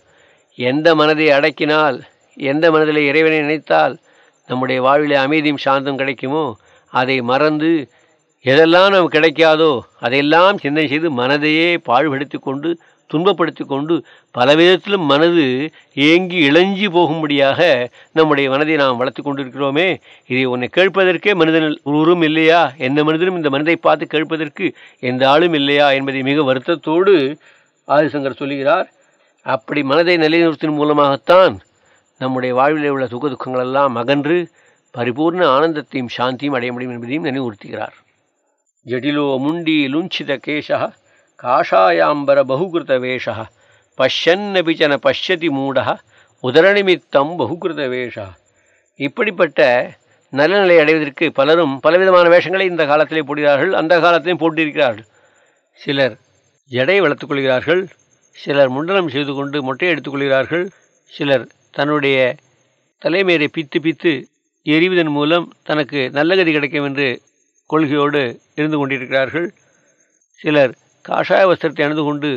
எந்த மனதை அடக்கினால் எந்த மனதில் இறைவனை நினைத்தால் நம்முடைய வாழ்விலே அமைதியும் சாந்தம் கிடைக்குமோ அதை மறந்து எதெல்லாம் நமக்கு கிடைக்காதோ அதையெல்லாம் சிந்தனை செய்து மனதையே பாழ்படுத்தி கொண்டு துன்பப்படுத்தி கொண்டு பல விதத்திலும் மனது ஏங்கி இழஞ்சி போகும்படியாக நம்முடைய மனதை நாம் வளர்த்து கொண்டிருக்கிறோமே இதை உன்னை கேட்பதற்கே மனிதன் உருவம் இல்லையா எந்த மனிதனும் இந்த மனதை பார்த்து கேட்பதற்கு எந்த ஆளும் இல்லையா என்பதை மிக வருத்தத்தோடு ஆதிசங்கர் சொல்லுகிறார் அப்படி மனதை நிலைநிறுத்தின் மூலமாகத்தான் நம்முடைய வாழ்வில் உள்ள சுக துக்கங்களெல்லாம் அகன்று பரிபூர்ண ஆனந்தத்தையும் சாந்தியும் அடைய முடியும் என்பதையும் நினைவுறுத்துகிறார் ஜடிலோ முண்டி லுஞ்சித கேசா காஷாயாம்பர பகுகிருத வேஷா பஷ்யன்னபிச்சன பஷ்யதி மூட உதரநிமித்தம் பகுகிருத வேஷா இப்படிப்பட்ட நலநிலை அடைவதற்கு பலரும் பலவிதமான வேஷங்களை இந்த காலத்திலே போடுகிறார்கள் அந்த காலத்திலையும் போட்டிருக்கிறார்கள் சிலர் எடை வளர்த்துக்கொள்கிறார்கள் சிலர் முண்டனம் செய்து கொண்டு மொட்டை எடுத்துக்கொள்கிறார்கள் சிலர் தன்னுடைய தலைமையை பித்து பித்து எறிவதன் மூலம் தனக்கு நல்ல கதி கிடைக்கும் என்று கொள்கையோடு இருந்து கொண்டிருக்கிறார்கள் சிலர் காஷாய வஸ்திரத்தை அணிந்து கொண்டு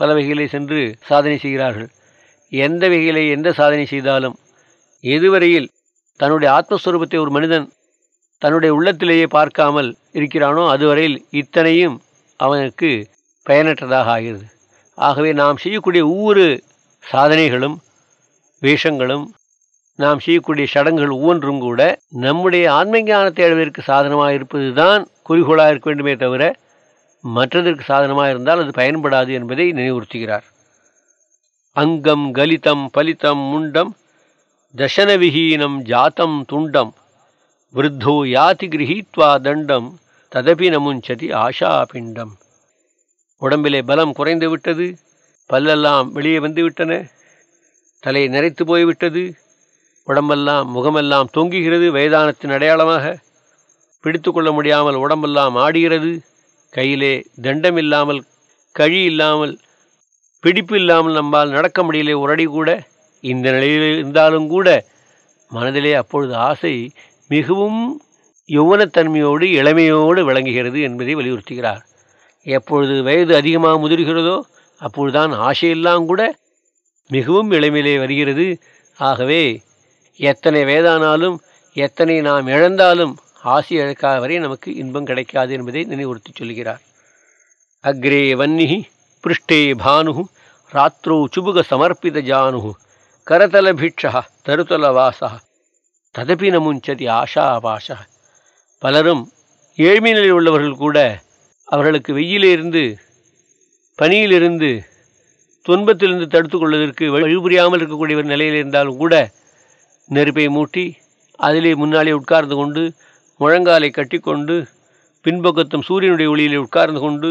பல வகைகளை சென்று சாதனை செய்கிறார்கள் எந்த வகையிலே எந்த சாதனை செய்தாலும் எதுவரையில் தன்னுடைய ஆத்மஸ்வரூபத்தை ஒரு மனிதன் தன்னுடைய உள்ளத்திலேயே பார்க்காமல் இருக்கிறானோ அதுவரையில் இத்தனையும் அவனுக்கு பயனற்றதாக ஆகிறது ஆகவே நாம் செய்யக்கூடிய ஒவ்வொரு சாதனைகளும் வேஷங்களும் நாம் செய்யக்கூடிய சடங்குகள் ஒவ்வொன்றும் கூட நம்முடைய ஆன்மீகானத்தை அளவிற்கு சாதனமாக இருப்பது தான் குறிகோளாக இருக்க வேண்டுமே தவிர மற்றதற்கு சாதனமாக இருந்தால் அது பயன்படாது என்பதை நினைவுறுத்துகிறார் அங்கம் கலிதம் பலித்தம் முண்டம் தசனவிஹீனம் ஜாத்தம் துண்டம் விருத்தோ யாதி கிரகித்வா தண்டம் ததபி நமுஞ்சதி ஆஷா பிண்டம் உடம்பிலே பலம் குறைந்து விட்டது பல்லெல்லாம் வெளியே வந்துவிட்டன தலை நிறைத்து போய்விட்டது உடம்பெல்லாம் முகமெல்லாம் தொங்குகிறது வயதானத்தின் அடையாளமாக பிடித்து கொள்ள முடியாமல் உடம்பெல்லாம் ஆடுகிறது கையிலே தண்டம் இல்லாமல் கழி இல்லாமல் பிடிப்பு இல்லாமல் நம்மால் நடக்க முடியல உரடி கூட இந்த நிலையில் இருந்தாலும் கூட மனதிலே அப்பொழுது ஆசை மிகவும் யௌவனத்தன்மையோடு இளமையோடு விளங்குகிறது என்பதை வலியுறுத்துகிறார் எப்பொழுது வயது அதிகமாக முதிர்கிறதோ அப்பொழுதுதான் ஆசையெல்லாம் கூட மிகவும் இளமையிலே வருகிறது ஆகவே எத்தனை வயதானாலும் எத்தனை நாம் இழந்தாலும் ஆசி இழக்காத வரை நமக்கு இன்பம் கிடைக்காது என்பதை நினைவுறுத்தி சொல்கிறார் அக்ரே வன்னிஹி பிருஷ்டே பானு ராத்திரோ சுபுக சமர்ப்பித ஜானு தருதல வாசா ததபி நமுஞ்சதி ஆஷா பாஷா பலரும் ஏழ்மை நிலையில் உள்ளவர்கள் கூட அவர்களுக்கு வெயிலிருந்து பனியிலிருந்து துன்பத்திலிருந்து தடுத்து கொள்வதற்கு வழிபுரியாமல் ஒரு நிலையில் இருந்தாலும் கூட நெருப்பை மூட்டி அதிலே முன்னாலே உட்கார்ந்து கொண்டு முழங்காலை கட்டி கொண்டு பின்பக்கத்தும் சூரியனுடைய ஒளியிலே உட்கார்ந்து கொண்டு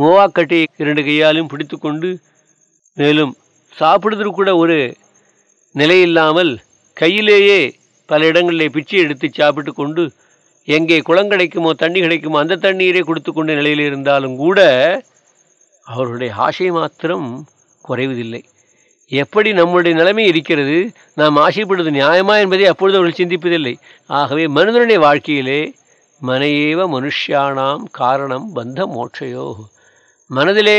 மூவாக்கட்டையை இரண்டு கையாலும் பிடித்து கொண்டு மேலும் சாப்பிடுவதற்கு கூட ஒரு நிலை இல்லாமல் கையிலேயே பல இடங்களிலே பிச்சை எடுத்து சாப்பிட்டு கொண்டு எங்கே குளம் கிடைக்குமோ தண்ணி கிடைக்குமோ அந்த தண்ணீரே கொடுத்து கொண்ட நிலையில் இருந்தாலும் கூட அவருடைய ஆசை மாத்திரம் குறைவதில்லை எப்படி நம்முடைய நிலைமை இருக்கிறது நாம் ஆசைப்படுவது நியாயமா என்பதை அப்பொழுது அவர்கள் சிந்திப்பதில்லை ஆகவே மனிதனுடைய வாழ்க்கையிலே மனையேவ மனுஷியானாம் காரணம் பந்த மோட்சையோ மனதிலே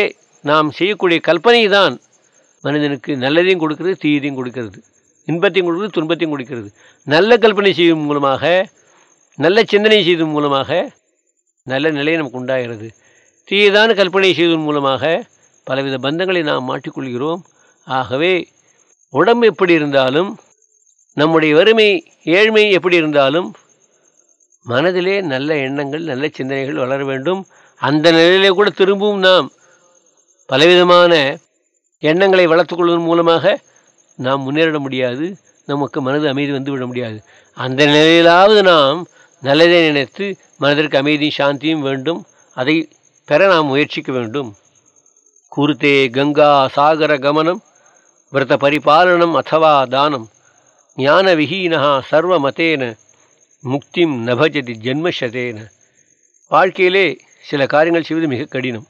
நாம் செய்யக்கூடிய கல்பனை தான் மனிதனுக்கு நல்லதையும் கொடுக்கிறது தீயதையும் கொடுக்கிறது இன்பத்தையும் கொடுக்குறது துன்பத்தையும் கொடுக்கிறது நல்ல கல்பனை செய்வதன் மூலமாக நல்ல சிந்தனை செய்வதன் மூலமாக நல்ல நிலை நமக்கு உண்டாகிறது தீயதான கல்பனை செய்வதன் மூலமாக பலவித பந்தங்களை நாம் மாட்டிக்கொள்கிறோம் ஆகவே உடம்பு எப்படி இருந்தாலும் நம்முடைய வறுமை ஏழ்மை எப்படி இருந்தாலும் மனதிலே நல்ல எண்ணங்கள் நல்ல சிந்தனைகள் வளர வேண்டும் அந்த நிலையிலே கூட திரும்பவும் நாம் பலவிதமான எண்ணங்களை வளர்த்துக்கொள்வதன் மூலமாக நாம் முன்னேற முடியாது நமக்கு மனது அமைதி வந்துவிட முடியாது அந்த நிலையிலாவது நாம் நல்லதை நினைத்து மனதிற்கு அமைதியும் சாந்தியும் வேண்டும் அதை பெற நாம் முயற்சிக்க வேண்டும் குருதே కురుతే గంగా సాగర గమనం వ్రత పరిపాలనం అథవా దానం జ్ఞానవిహీన సర్వమతేన முக்திம் நபஜதி ஜென்மசதேன வாழ்க்கையிலே சில காரியங்கள் செய்வது மிக கடினம்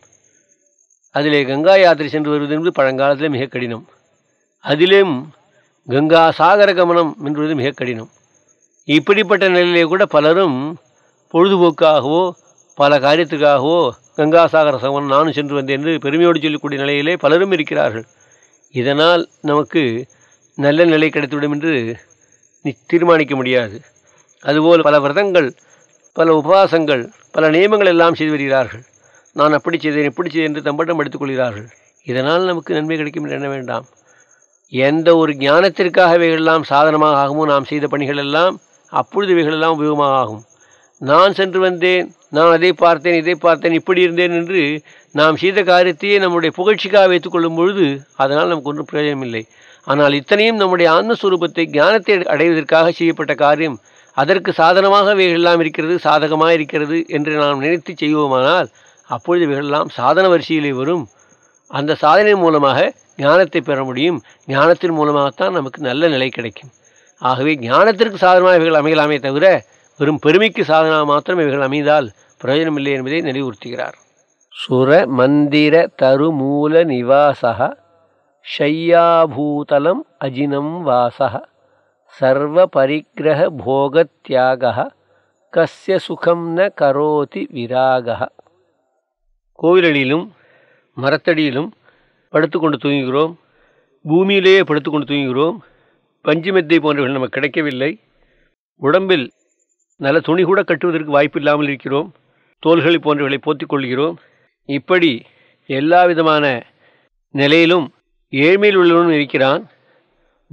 அதிலே கங்கா யாத்திரை சென்று வருவது என்பது பழங்காலத்தில் மிக கடினம் அதிலும் கங்கா சாகர கமனம் என்பது மிக கடினம் இப்படிப்பட்ட நிலையிலே கூட பலரும் பொழுதுபோக்காகவோ பல காரியத்துக்காகவோ கங்காசாகர சமன் நானும் சென்று வந்தேன் என்று பெருமையோடு சொல்லக்கூடிய நிலையிலே பலரும் இருக்கிறார்கள் இதனால் நமக்கு நல்ல நிலை கிடைத்துவிடும் என்று தீர்மானிக்க முடியாது அதுபோல் பல விரதங்கள் பல உபவாசங்கள் பல நியமங்கள் எல்லாம் செய்து வருகிறார்கள் நான் அப்படி செய்தேன் இப்படி செய்தேன் என்று தம்பட்டம் எடுத்துக்கொள்கிறார்கள் இதனால் நமக்கு நன்மை கிடைக்கும் என்று எண்ண வேண்டாம் எந்த ஒரு ஞானத்திற்காக எல்லாம் சாதனமாக ஆகுமோ நாம் செய்த பணிகள் எல்லாம் அப்பொழுது இவைகளெல்லாம் உபயோகமாக ஆகும் நான் சென்று வந்தேன் நான் அதை பார்த்தேன் இதை பார்த்தேன் இப்படி இருந்தேன் என்று நாம் செய்த காரியத்தையே நம்முடைய புகழ்ச்சிக்காக கொள்ளும் பொழுது அதனால் நமக்கு ஒன்றும் பிரயோஜனம் இல்லை ஆனால் இத்தனையும் நம்முடைய ஆன்மஸ்வரூபத்தை ஞானத்தை அடைவதற்காக செய்யப்பட்ட காரியம் அதற்கு சாதனமாக இவைகளெல்லாம் இருக்கிறது சாதகமாக இருக்கிறது என்று நாம் நினைத்து செய்வோமானால் அப்பொழுது இவைகளெல்லாம் சாதன வரிசையிலே வரும் அந்த சாதனை மூலமாக ஞானத்தை பெற முடியும் ஞானத்தின் மூலமாகத்தான் நமக்கு நல்ல நிலை கிடைக்கும் ஆகவே ஞானத்திற்கு சாதனமாக இவைகள் அமையலாமே தவிர வெறும் பெருமைக்கு சாதனமாக மாத்திரம் இவைகள் அமைந்தால் பிரயோஜனமில்லை என்பதை நினைவுறுத்துகிறார் சுர மந்திர தருமூல நிவாசக शय्याभूतलम् अजिनं वासः सर्वपरिग्रहभोगत्यागः கசிய சுகம் ந கரோதி விராக கோவிலடியிலும் மரத்தடியிலும் படுத்துக்கொண்டு தூங்குகிறோம் பூமியிலேயே படுத்துக்கொண்டு தூங்குகிறோம் பஞ்சுமெத்தை போன்றவர்கள் நமக்கு கிடைக்கவில்லை உடம்பில் நல்ல துணி கூட கட்டுவதற்கு வாய்ப்பு இல்லாமல் இருக்கிறோம் தோள்களை போன்றவர்களை போத்திக் கொள்கிறோம் இப்படி எல்லா விதமான நிலையிலும் ஏழ்மையில் உள்ளவனும் இருக்கிறான்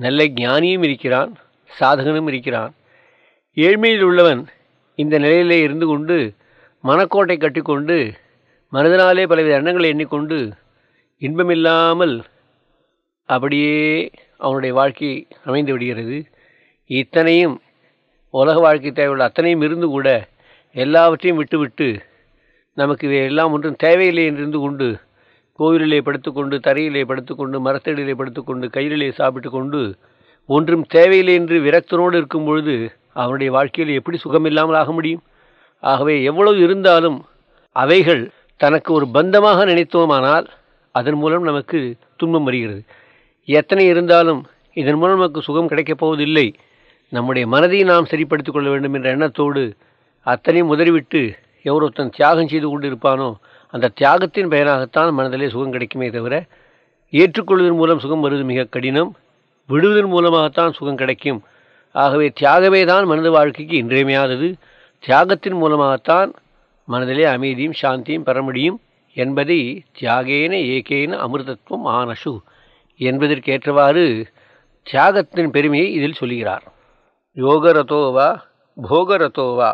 நல்ல ஞானியும் இருக்கிறான் சாதகனும் இருக்கிறான் ஏழ்மையில் உள்ளவன் இந்த நிலையிலே இருந்து கொண்டு மனக்கோட்டை கட்டிக்கொண்டு மனதினாலே பலவித எண்ணங்களை எண்ணிக்கொண்டு இன்பமில்லாமல் அப்படியே அவனுடைய வாழ்க்கை அமைந்து விடுகிறது இத்தனையும் உலக வாழ்க்கை தேவையுள்ள அத்தனையும் இருந்து கூட எல்லாவற்றையும் விட்டுவிட்டு நமக்கு இவையெல்லாம் ஒன்றும் தேவையில்லை என்றிருந்து கொண்டு கோவிலிலே படுத்துக்கொண்டு தரையிலே படுத்துக்கொண்டு மரத்தடியிலே படுத்துக்கொண்டு கயிறிலே சாப்பிட்டு கொண்டு ஒன்றும் தேவையில்லை என்று விரக்தனோடு இருக்கும் பொழுது அவனுடைய வாழ்க்கையில் எப்படி சுகமில்லாமல் ஆக முடியும் ஆகவே எவ்வளவு இருந்தாலும் அவைகள் தனக்கு ஒரு பந்தமாக நினைத்தோமானால் அதன் மூலம் நமக்கு துன்பம் வருகிறது எத்தனை இருந்தாலும் இதன் மூலம் நமக்கு சுகம் கிடைக்கப் போவதில்லை நம்முடைய மனதை நாம் சரிப்படுத்திக் கொள்ள வேண்டும் என்ற எண்ணத்தோடு அத்தனையும் உதறிவிட்டு எவர் ஒருத்தன் தியாகம் செய்து கொண்டு இருப்பானோ அந்த தியாகத்தின் பயனாகத்தான் மனதிலே சுகம் கிடைக்குமே தவிர ஏற்றுக்கொள்வதன் மூலம் சுகம் வருவது மிக கடினம் விடுவதன் மூலமாகத்தான் சுகம் கிடைக்கும் ஆகவே தியாகமே தான் மனித வாழ்க்கைக்கு இன்றியமையாதது தியாகத்தின் மூலமாகத்தான் மனதிலே அமைதியும் சாந்தியும் பெற முடியும் என்பதை தியாகேன ஏகேன அமிர்தத்துவம் ஆனசு என்பதற்கேற்றவாறு தியாகத்தின் பெருமையை இதில் சொல்கிறார் யோகரதோவா போகரதோவா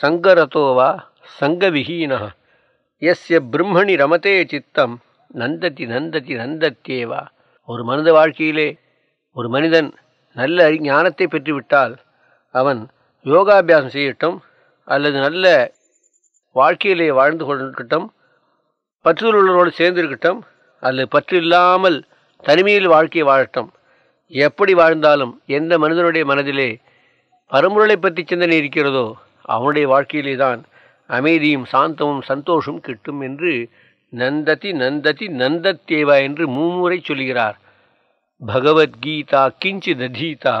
சங்கரதோ வா சங்கவிஹீன எஸ்ய பிரம்மணி ரமதே சித்தம் நந்ததி நந்ததி வா ஒரு மனித வாழ்க்கையிலே ஒரு மனிதன் நல்ல ஞானத்தை பெற்றுவிட்டால் அவன் யோகாபியாசம் செய்யட்டும் அல்லது நல்ல வாழ்க்கையிலே வாழ்ந்து கொண்டிருக்கட்டும் பற்றுதல் உள்ளவரோடு சேர்ந்திருக்கட்டும் அல்லது பற்று இல்லாமல் தனிமையில் வாழ்க்கையை வாழட்டும் எப்படி வாழ்ந்தாலும் எந்த மனிதனுடைய மனதிலே பரம்பொருளை பற்றி சிந்தனை இருக்கிறதோ அவனுடைய வாழ்க்கையிலே தான் அமைதியும் சாந்தமும் சந்தோஷம் கிட்டும் என்று நந்ததி நந்ததி நந்தத்தேவா என்று மூமுறை சொல்கிறார் பகவத்கீதா கிஞ்சித் அதீதா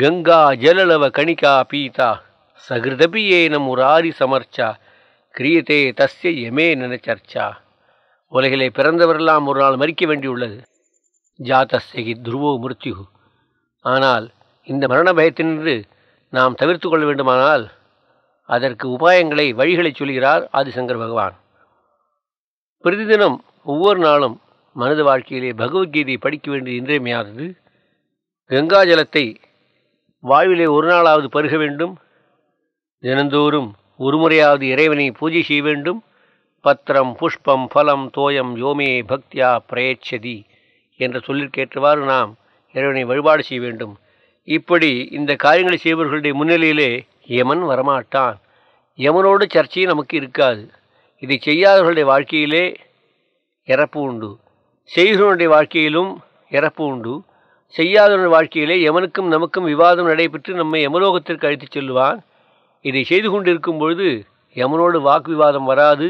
கங்கா ஜலளவ கணிகா பீதா சகிருதபி ஏனம் உராரி சமர்ச்சா கிரியத்தே தஸ்ய எமே நன சர்ச்சா உலகிலே பிறந்தவரெல்லாம் ஒரு நாள் மறிக்க வேண்டியுள்ளது ஜாத்தஸ்யகி துருவோ மிருத்யு ஆனால் இந்த மரண பயத்தினின்று நாம் தவிர்த்து கொள்ள வேண்டுமானால் அதற்கு உபாயங்களை வழிகளை சொல்கிறார் ஆதிசங்கர் பகவான் பிரதிதினம் ஒவ்வொரு நாளும் மனது வாழ்க்கையிலே பகவத்கீதை படிக்க வேண்டியது இன்றியமையாதது கங்கா ஜலத்தை வாழ்விலே ஒரு நாளாவது பருக வேண்டும் தினந்தோறும் ஒருமுறையாவது இறைவனை பூஜை செய்ய வேண்டும் பத்திரம் புஷ்பம் பலம் தோயம் யோமே பக்தியா பிரயட்சதி என்ற சொல்லிற்கேற்றவாறு நாம் இறைவனை வழிபாடு செய்ய வேண்டும் இப்படி இந்த காரியங்களை செய்பவர்களுடைய முன்னிலையிலே யமன் வரமாட்டான் யமனோடு சர்ச்சையும் நமக்கு இருக்காது இதை செய்யாதவர்களுடைய வாழ்க்கையிலே இறப்பு உண்டு செய்கிறவனுடைய வாழ்க்கையிலும் இறப்பு உண்டு செய்யாதவனுடைய வாழ்க்கையிலே யமனுக்கும் நமக்கும் விவாதம் நடைபெற்று நம்மை யமலோகத்திற்கு அழைத்துச் செல்வான் இதை செய்து கொண்டிருக்கும் பொழுது யமனோடு வாக்கு விவாதம் வராது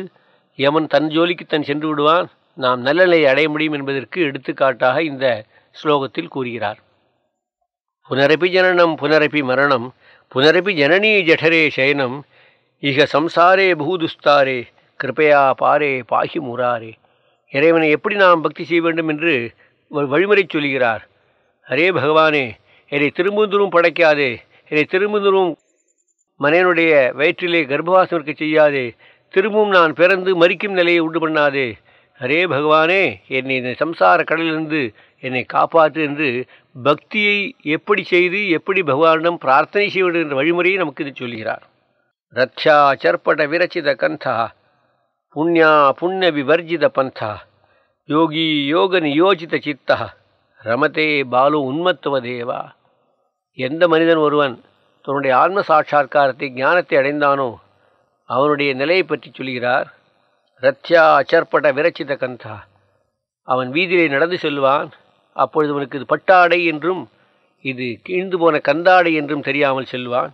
யமன் தன் ஜோலிக்கு தன் சென்று விடுவான் நாம் நல்ல நிலையை அடைய முடியும் என்பதற்கு எடுத்துக்காட்டாக இந்த ஸ்லோகத்தில் கூறுகிறார் புனரப்பி ஜனனம் புனரப்பி மரணம் புனரபி ஜனனி ஜடரே சயனம் இக சம்சாரே பூதுஸ்தாரே கிருபையா பாரே பாகி முராரே இறைவனை எப்படி நாம் பக்தி செய்ய வேண்டும் என்று வழிமுறை சொல்கிறார் அரே பகவானே என்னை திரும்புந்தரும் படைக்காதே என்னை திரும்புந்தரும் மனையனுடைய வயிற்றிலே கர்ப்பவாசம் இருக்க செய்யாதே திரும்பவும் நான் பிறந்து மறிக்கும் நிலையை உண்டு பண்ணாதே அரே பகவானே என்னை இந்த சம்சார கடலிலிருந்து என்னை காப்பாற்று என்று பக்தியை எப்படி செய்து எப்படி பகவானிடம் பிரார்த்தனை செய்வது என்ற வழிமுறையை நமக்கு இது சொல்கிறார் ரத்ஷா சர்பட விரச்சித கந்தா புண்ணியா புண்ணிய விவர்ஜித பந்தா யோகி யோக நியோஜித சித்தா ரமதே பாலு உன்மத்துவதேவா தேவா எந்த மனிதன் ஒருவன் தன்னுடைய ஆன்ம சாட்சா்காரத்தை ஞானத்தை அடைந்தானோ அவனுடைய நிலையை பற்றி சொல்கிறார் ரத்யா அச்சற்பட விரச்சித கந்தா அவன் வீதியிலே நடந்து செல்வான் அப்பொழுது உனக்கு இது பட்டாடை என்றும் இது கிழிந்து போன கந்தாடை என்றும் தெரியாமல் செல்வான்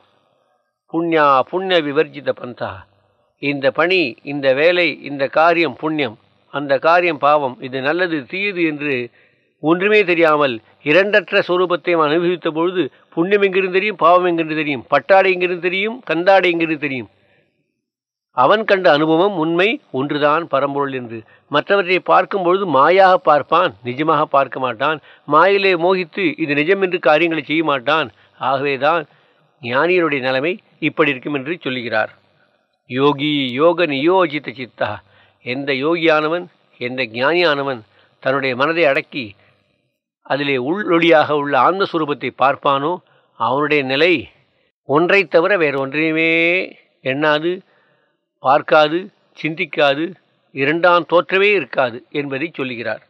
புண்ணியா புண்ணிய விவர்ஜித பந்தா இந்த பணி இந்த வேலை இந்த காரியம் புண்ணியம் அந்த காரியம் பாவம் இது நல்லது தீயது என்று ஒன்றுமே தெரியாமல் இரண்டற்ற சுரூபத்தை அனுபவித்த பொழுது புண்ணியம் எங்கிருந்து தெரியும் பாவம் எங்கிருந்து தெரியும் பட்டாடை எங்கிருந்து தெரியும் கந்தாடை எங்கிருந்து தெரியும் அவன் கண்ட அனுபவம் உண்மை ஒன்றுதான் பரம்பொருள் என்று மற்றவற்றை பார்க்கும் பொழுது மாயாக பார்ப்பான் நிஜமாக பார்க்க மாட்டான் மாயிலே மோகித்து இது நிஜம் என்று காரியங்களை செய்ய மாட்டான் ஆகவேதான் ஞானியனுடைய நிலைமை இப்படி இருக்கும் என்று சொல்லுகிறார் யோகி யோக நியோஜித்த சித்தா எந்த யோகியானவன் எந்த ஞானியானவன் தன்னுடைய மனதை அடக்கி அதிலே உள்ளொளியாக உள்ள சுரூபத்தை பார்ப்பானோ அவனுடைய நிலை ஒன்றை தவிர வேறு ஒன்றையுமே எண்ணாது பார்க்காது சிந்திக்காது இரண்டாம் தோற்றமே இருக்காது என்பதை சொல்லுகிறார்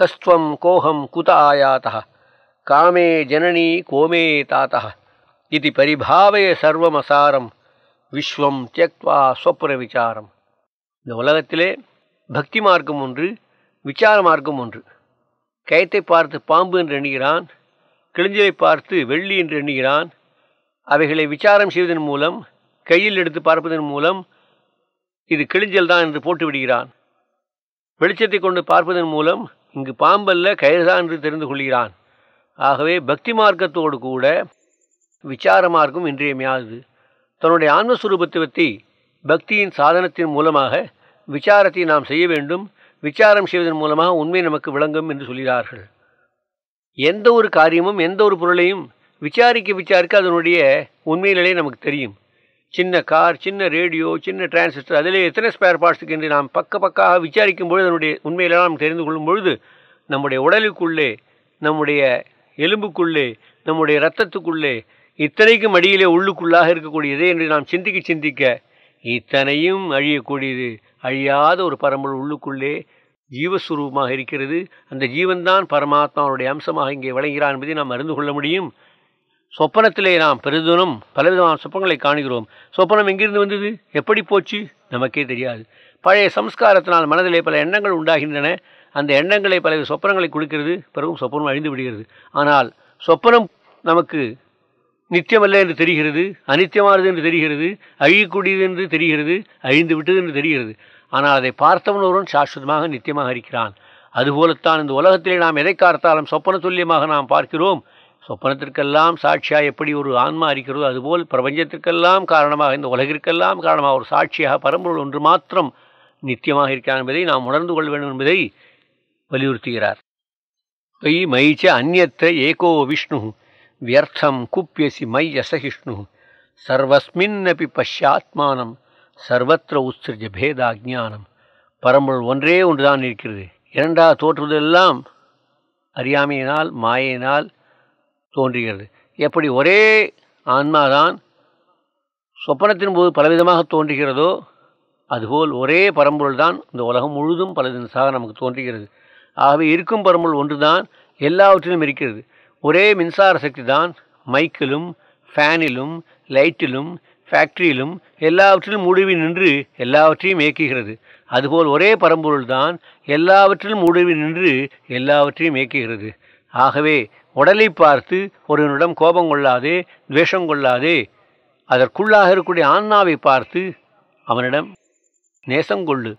கஸ்துவம் கோஹம் குத ஆயாத்தா காமே ஜனனி கோமே தாத்தா இது பரிபாவய சர்வமசாரம் விஸ்வம் தியக்வா சொப்புர விசாரம் இந்த உலகத்திலே பக்தி மார்க்கம் ஒன்று விசார மார்க்கம் ஒன்று கயத்தை பார்த்து பாம்பு என்று எண்ணுகிறான் கிழிஞ்சலை பார்த்து வெள்ளி என்று எண்ணுகிறான் அவைகளை விசாரம் செய்வதன் மூலம் கையில் எடுத்து பார்ப்பதன் மூலம் இது கிழிஞ்சல் தான் என்று போட்டு விடுகிறான் வெளிச்சத்தை கொண்டு பார்ப்பதன் மூலம் இங்கு பாம்பல்ல கயிறுதான் என்று தெரிந்து கொள்கிறான் ஆகவே பக்தி மார்க்கத்தோடு கூட விசார மார்க்கம் இன்றியமையாது தன்னுடைய ஆன்மஸ்வரூபத்தை பற்றி பக்தியின் சாதனத்தின் மூலமாக விசாரத்தை நாம் செய்ய வேண்டும் விசாரம் செய்வதன் மூலமாக உண்மை நமக்கு விளங்கும் என்று சொல்கிறார்கள் எந்த ஒரு காரியமும் எந்த ஒரு பொருளையும் விசாரிக்க விசாரிக்க அதனுடைய உண்மை நிலை நமக்கு தெரியும் சின்ன கார் சின்ன ரேடியோ சின்ன டிரான்சிஸ்டர் அதிலே எத்தனை ஸ்பேர் பார்ட்ஸுக்கு என்று நாம் பக்க பக்காக விசாரிக்கும் பொழுது அதனுடைய உண்மையில நாம் தெரிந்து கொள்ளும் பொழுது நம்முடைய உடலுக்குள்ளே நம்முடைய எலும்புக்குள்ளே நம்முடைய இரத்தத்துக்குள்ளே இத்தனைக்கும் அடியிலே உள்ளுக்குள்ளாக இருக்கக்கூடியது என்று நாம் சிந்திக்க சிந்திக்க இத்தனையும் அழியக்கூடியது அழியாத ஒரு பரம்பொருள் உள்ளுக்குள்ளே ஜீவஸ்வரூபமாக இருக்கிறது அந்த ஜீவன்தான் பரமாத்மாவுடைய அம்சமாக இங்கே விளங்குகிறான் என்பதை நாம் அறிந்து கொள்ள முடியும் சொப்பனத்திலே நாம் பெருதினம் பலவிதமான சொப்பங்களை காணுகிறோம் சொப்பனம் எங்கிருந்து வந்தது எப்படி போச்சு நமக்கே தெரியாது பழைய சம்ஸ்காரத்தினால் மனதிலே பல எண்ணங்கள் உண்டாகின்றன அந்த எண்ணங்களை பல சொப்பனங்களை கொடுக்கிறது பிறகும் சொப்பனம் அழிந்து விடுகிறது ஆனால் சொப்பனம் நமக்கு நித்தியமல்ல என்று தெரிகிறது அனித்தியமானது என்று தெரிகிறது அழியக்கூடியது என்று தெரிகிறது அழிந்து விட்டது என்று தெரிகிறது ஆனால் அதை பார்த்தவன் ஒருவன் சாஸ்வதமாக நித்தியமாக இருக்கிறான் அதுபோலத்தான் இந்த உலகத்திலே நாம் எதை பார்த்தாலும் சொப்பன துல்லியமாக நாம் பார்க்கிறோம் சொப்பனத்திற்கெல்லாம் சாட்சியாக எப்படி ஒரு ஆன்மா இருக்கிறதோ அதுபோல் பிரபஞ்சத்திற்கெல்லாம் காரணமாக இந்த உலகிற்கெல்லாம் காரணமாக ஒரு சாட்சியாக பரம்பொருள் ஒன்று மாத்திரம் நித்தியமாக இருக்கிறான் என்பதை நாம் உணர்ந்து கொள்ள வேண்டும் என்பதை வலியுறுத்துகிறார் வை மைச்ச அந்நத்த ஏகோ விஷ்ணு வியர்த்தம் குப்பியசி மை அசகிஷ்ணு சர்வஸ்மின்னபி பஷ்யாத்மானம் சர்வத்திர உத்சிருஜ பேதா ஜானம் பரம்பொருள் ஒன்றே ஒன்றுதான் இருக்கிறது இரண்டா தோற்றுவதெல்லாம் அறியாமையினால் மாயினால் தோன்றுகிறது எப்படி ஒரே ஆன்மாதான் சொப்பனத்தின் போது பலவிதமாக தோன்றுகிறதோ அதுபோல் ஒரே பரம்பொருள் தான் இந்த உலகம் முழுதும் தினசாக நமக்கு தோன்றுகிறது ஆகவே இருக்கும் பரம்பொருள் ஒன்று தான் எல்லாவற்றிலும் இருக்கிறது ஒரே மின்சார சக்தி தான் மைக்கிலும் ஃபேனிலும் லைட்டிலும் ஃபேக்ட்ரியிலும் எல்லாவற்றிலும் முடிவு நின்று எல்லாவற்றையும் இயக்குகிறது அதுபோல் ஒரே பரம்பொருள் தான் எல்லாவற்றிலும் முடிவு நின்று எல்லாவற்றையும் இயக்குகிறது ஆகவே உடலை பார்த்து ஒருவனிடம் கோபம் கொள்ளாதே துவேஷம் கொள்ளாதே அதற்குள்ளாக இருக்கக்கூடிய ஆன்மாவை பார்த்து அவனிடம் நேசம் கொள்ளு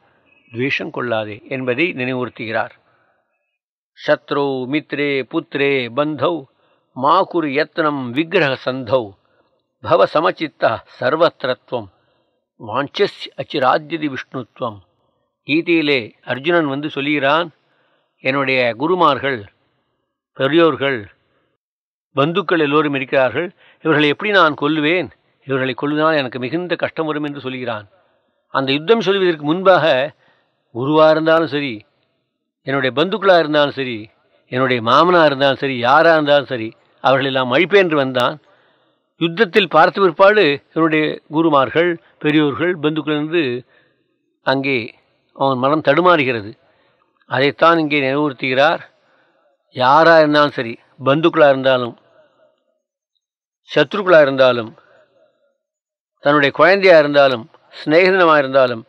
துவேஷம் கொள்ளாதே என்பதை நினைவுறுத்துகிறார் சத்ரோ மித்ரே புத்ரே பந்தௌ மாகுரு யத்னம் விக்கிரக சந்தௌ பவ சமச்சித்த சர்வத்திரத்துவம் வாஞ்சஸ் அச்சிராத்யதி விஷ்ணுத்துவம் கீதையிலே அர்ஜுனன் வந்து சொல்கிறான் என்னுடைய குருமார்கள் பெரியோர்கள் பந்துக்கள் எல்லோரும் இருக்கிறார்கள் இவர்களை எப்படி நான் கொல்லுவேன் இவர்களை கொல்லுவதால் எனக்கு மிகுந்த கஷ்டம் வரும் என்று சொல்கிறான் அந்த யுத்தம் சொல்வதற்கு முன்பாக குருவாக இருந்தாலும் சரி என்னுடைய பந்துக்களாக இருந்தாலும் சரி என்னுடைய மாமனாக இருந்தாலும் சரி யாராக இருந்தாலும் சரி அவர்களெல்லாம் அழிப்பேன் என்று வந்தான் யுத்தத்தில் பார்த்த பிற்பாடு என்னுடைய குருமார்கள் பெரியோர்கள் பந்துக்கள் என்று அங்கே அவன் மனம் தடுமாறுகிறது அதைத்தான் இங்கே நினைவுறுத்துகிறார் யாராக இருந்தாலும் சரி பந்துக்களாக இருந்தாலும் சத்ருக்களாக இருந்தாலும் தன்னுடைய குழந்தையாக இருந்தாலும் சிநேகிதனமாக இருந்தாலும்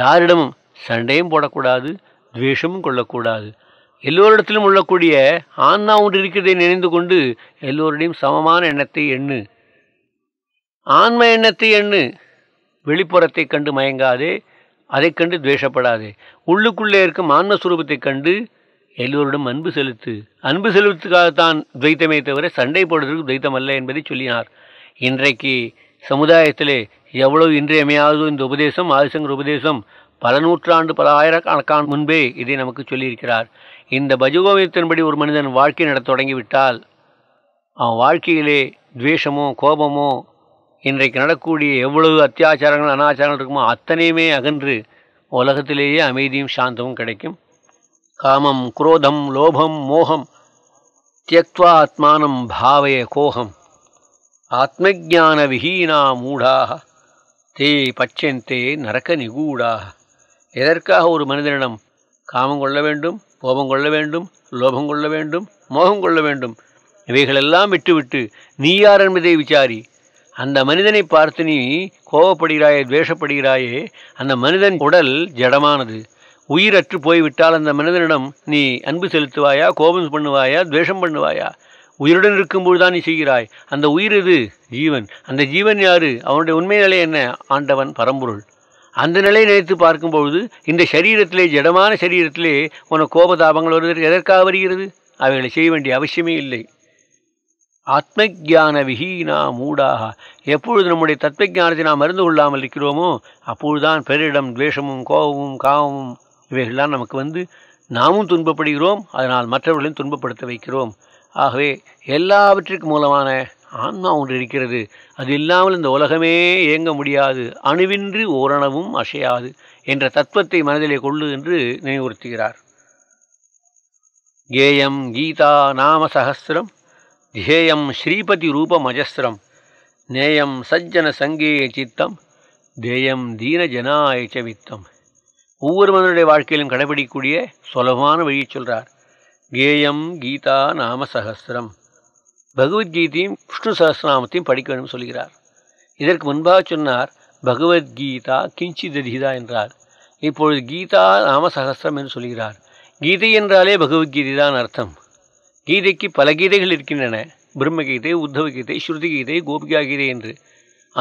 யாரிடமும் சண்டையும் போடக்கூடாது துவேஷமும் கொள்ளக்கூடாது எல்லோரிடத்திலும் உள்ளக்கூடிய ஆன்மா ஒன்று இருக்கிறதை நினைந்து கொண்டு எல்லோருடையும் சமமான எண்ணத்தை எண்ணு ஆன்ம எண்ணத்தை எண்ணு வெளிப்புறத்தை கண்டு மயங்காதே அதை கண்டு துவேஷப்படாதே உள்ளுக்குள்ளே இருக்கும் ஆன்மஸ்வரூபத்தை கண்டு எல்லோரிடம் அன்பு செலுத்து அன்பு செலுத்துக்காகத்தான் துவைத்தமே தவிர சண்டை போடுவதற்கு துவைத்தம் அல்ல என்பதை சொல்லினார் இன்றைக்கு சமுதாயத்திலே எவ்வளவு இன்றியமையாதோ இந்த உபதேசம் ஆதிசங்கர் உபதேசம் பல நூற்றாண்டு பல ஆயிரக்கணக்கான முன்பே இதை நமக்கு சொல்லியிருக்கிறார் இந்த பஜகோவியத்தின்படி ஒரு மனிதன் வாழ்க்கை நடத்த தொடங்கிவிட்டால் அவன் வாழ்க்கையிலே துவேஷமோ கோபமோ இன்றைக்கு நடக்கக்கூடிய எவ்வளவு அத்தியாச்சாரங்கள் அனாச்சாரங்கள் இருக்குமோ அத்தனையுமே அகன்று உலகத்திலேயே அமைதியும் சாந்தமும் கிடைக்கும் காமம் குரோதம் லோபம் மோகம் தியக்வா ஆத்மானம் பாவய கோகம் ஆத்மஜான விஹீனா மூடாக தே பச்சந்தே நரக்க நிகூடாக எதற்காக ஒரு மனிதனிடம் காமம் கொள்ள வேண்டும் கோபம் கொள்ள வேண்டும் லோபம் கொள்ள வேண்டும் மோகம் கொள்ள வேண்டும் இவைகளெல்லாம் விட்டுவிட்டு நீ யார் என்பதை விசாரி அந்த மனிதனை பார்த்து நீ கோபப்படுகிறாயே துவேஷப்படுகிறாயே அந்த மனிதன் உடல் ஜடமானது உயிரற்று போய்விட்டால் அந்த மனிதனிடம் நீ அன்பு செலுத்துவாயா கோபம் பண்ணுவாயா துவேஷம் பண்ணுவாயா உயிருடன் இருக்கும்போது தான் நீ செய்கிறாய் அந்த உயிர் இது ஜீவன் அந்த ஜீவன் யாரு அவனுடைய உண்மை நிலை என்ன ஆண்டவன் பரம்பொருள் அந்த நிலையை நினைத்து பார்க்கும்பொழுது இந்த சரீரத்திலே ஜடமான சரீரத்திலே உனக்கு கோபதாபங்கள் வருவதற்கு எதற்காக வருகிறது அவைகளை செய்ய வேண்டிய அவசியமே இல்லை ஆத்ம ஜான விஹீனா மூடாக எப்பொழுது நம்முடைய தத்துவ நாம் அறிந்து கொள்ளாமல் இருக்கிறோமோ அப்பொழுதுதான் பெரிடம் துவேஷமும் கோபமும் காமமும் இவைகள்லாம் நமக்கு வந்து நாமும் துன்பப்படுகிறோம் அதனால் மற்றவர்களையும் துன்பப்படுத்த வைக்கிறோம் ஆகவே எல்லாவற்றிற்கு மூலமான ஆன்மா ஒன்று இருக்கிறது அது இல்லாமல் இந்த உலகமே இயங்க முடியாது அணுவின்றி ஓரணவும் அசையாது என்ற தத்துவத்தை மனதிலே கொள்ளு என்று நினைவுறுத்துகிறார் கேயம் கீதா நாம சகசிரம் தியேயம் ஸ்ரீபதி ரூப மஜஸ்திரம் நேயம் சஜ்ஜன சங்கே சித்தம் தேயம் தீன ஜனாய சவித்தம் ஒவ்வொரு மனிதனுடைய வாழ்க்கையிலும் கடைபிடிக்கக்கூடிய சுலபமான வழியை சொல்கிறார் கேயம் கீதா நாம சகசிரம் பகவத்கீதையும் விஷ்ணு சகசிரநாமத்தையும் படிக்க வேண்டும் சொல்கிறார் இதற்கு முன்பாக சொன்னார் பகவத்கீதா ததிகிதா என்றார் இப்பொழுது கீதா நாம சகசிரம் என்று சொல்கிறார் கீதை என்றாலே பகவத்கீதை தான் அர்த்தம் கீதைக்கு பல கீதைகள் இருக்கின்றன பிரம்மகீதை கீதை ஸ்ருதி கீதை கோபிகா கீதை என்று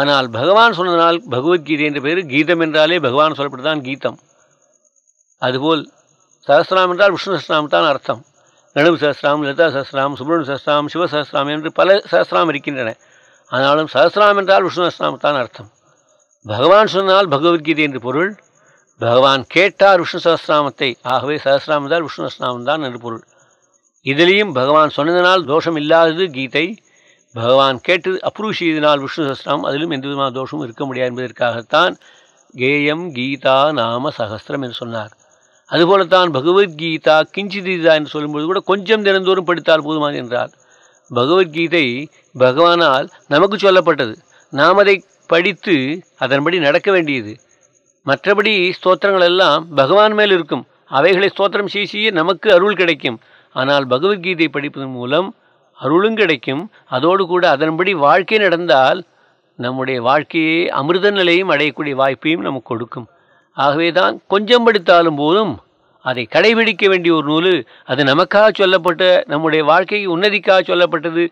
ஆனால் பகவான் சொன்னதனால் பகவத்கீதை என்ற பெயர் கீதம் என்றாலே பகவான் சொல்லப்பட்டதான் கீதம் அதுபோல் சஹஸ்ராம் என்றால் விஷ்ணு சஹஸ்ராம் தான் அர்த்தம் நடுவு சஹஸ்ராம் லலிதா சஹஸ்ராம் சுப்ரமணிய சஹஸ்ராம் சிவ சஹஸ்ராம் என்று பல சஹஸ்ராம் இருக்கின்றன ஆனாலும் சஹஸ்ராம் என்றால் விஷ்ணு சஹஸ்ராம் தான் அர்த்தம் பகவான் சொன்னால் பகவத்கீதை என்று பொருள் பகவான் கேட்டார் விஷ்ணு சஹஸ்ராமத்தை ஆகவே சஹஸ்ராம் தான் விஷ்ணு சஹஸ்ராமம் தான் என்று பொருள் இதிலேயும் பகவான் சொன்னதனால் தோஷம் இல்லாதது கீதை பகவான் கேட்டது அப்ரூஷியதினால் விஷ்ணு சஹஸ்ரம் அதிலும் எந்த விதமான தோஷமும் இருக்க முடியாது என்பதற்காகத்தான் கேயம் கீதா நாம சஹஸ்ரம் என்று சொன்னார் அதுபோலத்தான் பகவத்கீதா கிஞ்சிதீதா என்று சொல்லும்போது கூட கொஞ்சம் தினந்தோறும் படித்தால் போதுமா என்றார் பகவத்கீதை பகவானால் நமக்கு சொல்லப்பட்டது நாம் அதை படித்து அதன்படி நடக்க வேண்டியது மற்றபடி ஸ்தோத்திரங்கள் எல்லாம் பகவான் மேல் இருக்கும் அவைகளை ஸ்தோத்திரம் செய்ய நமக்கு அருள் கிடைக்கும் ஆனால் பகவத்கீதை படிப்பதன் மூலம் அருளும் கிடைக்கும் அதோடு கூட அதன்படி வாழ்க்கை நடந்தால் நம்முடைய வாழ்க்கையை அமிர்த நிலையும் அடையக்கூடிய வாய்ப்பையும் நமக்கு கொடுக்கும் ஆகவேதான் கொஞ்சம் படித்தாலும் போதும் அதை கடைபிடிக்க வேண்டிய ஒரு நூல் அது நமக்காக சொல்லப்பட்ட நம்முடைய வாழ்க்கையை உன்னதிக்காக சொல்லப்பட்டது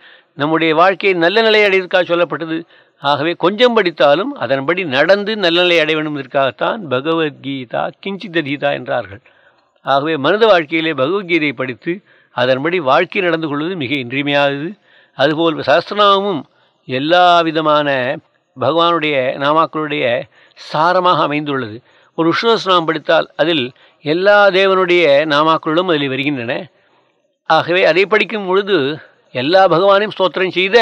நம்முடைய வாழ்க்கையை நல்ல நிலை அடைவதற்காக சொல்லப்பட்டது ஆகவே கொஞ்சம் படித்தாலும் அதன்படி நடந்து நல்ல நிலை அடைய வேண்டும் என்பதற்காகத்தான் பகவத்கீதா கீதா என்றார்கள் ஆகவே மனித வாழ்க்கையிலே பகவத்கீதையை படித்து அதன்படி வாழ்க்கை நடந்து கொள்வது மிக இன்றியமையாதது அதுபோல் சஹஸ்திரநாமமும் எல்லா விதமான பகவானுடைய நாமாக்களுடைய சாரமாக அமைந்துள்ளது ஒரு விஷ்ணுஸ்நாமம் படித்தால் அதில் எல்லா தேவனுடைய நாமாக்களும் அதில் வருகின்றன ஆகவே அதை படிக்கும் பொழுது எல்லா பகவானையும் ஸ்தோத்திரம் செய்த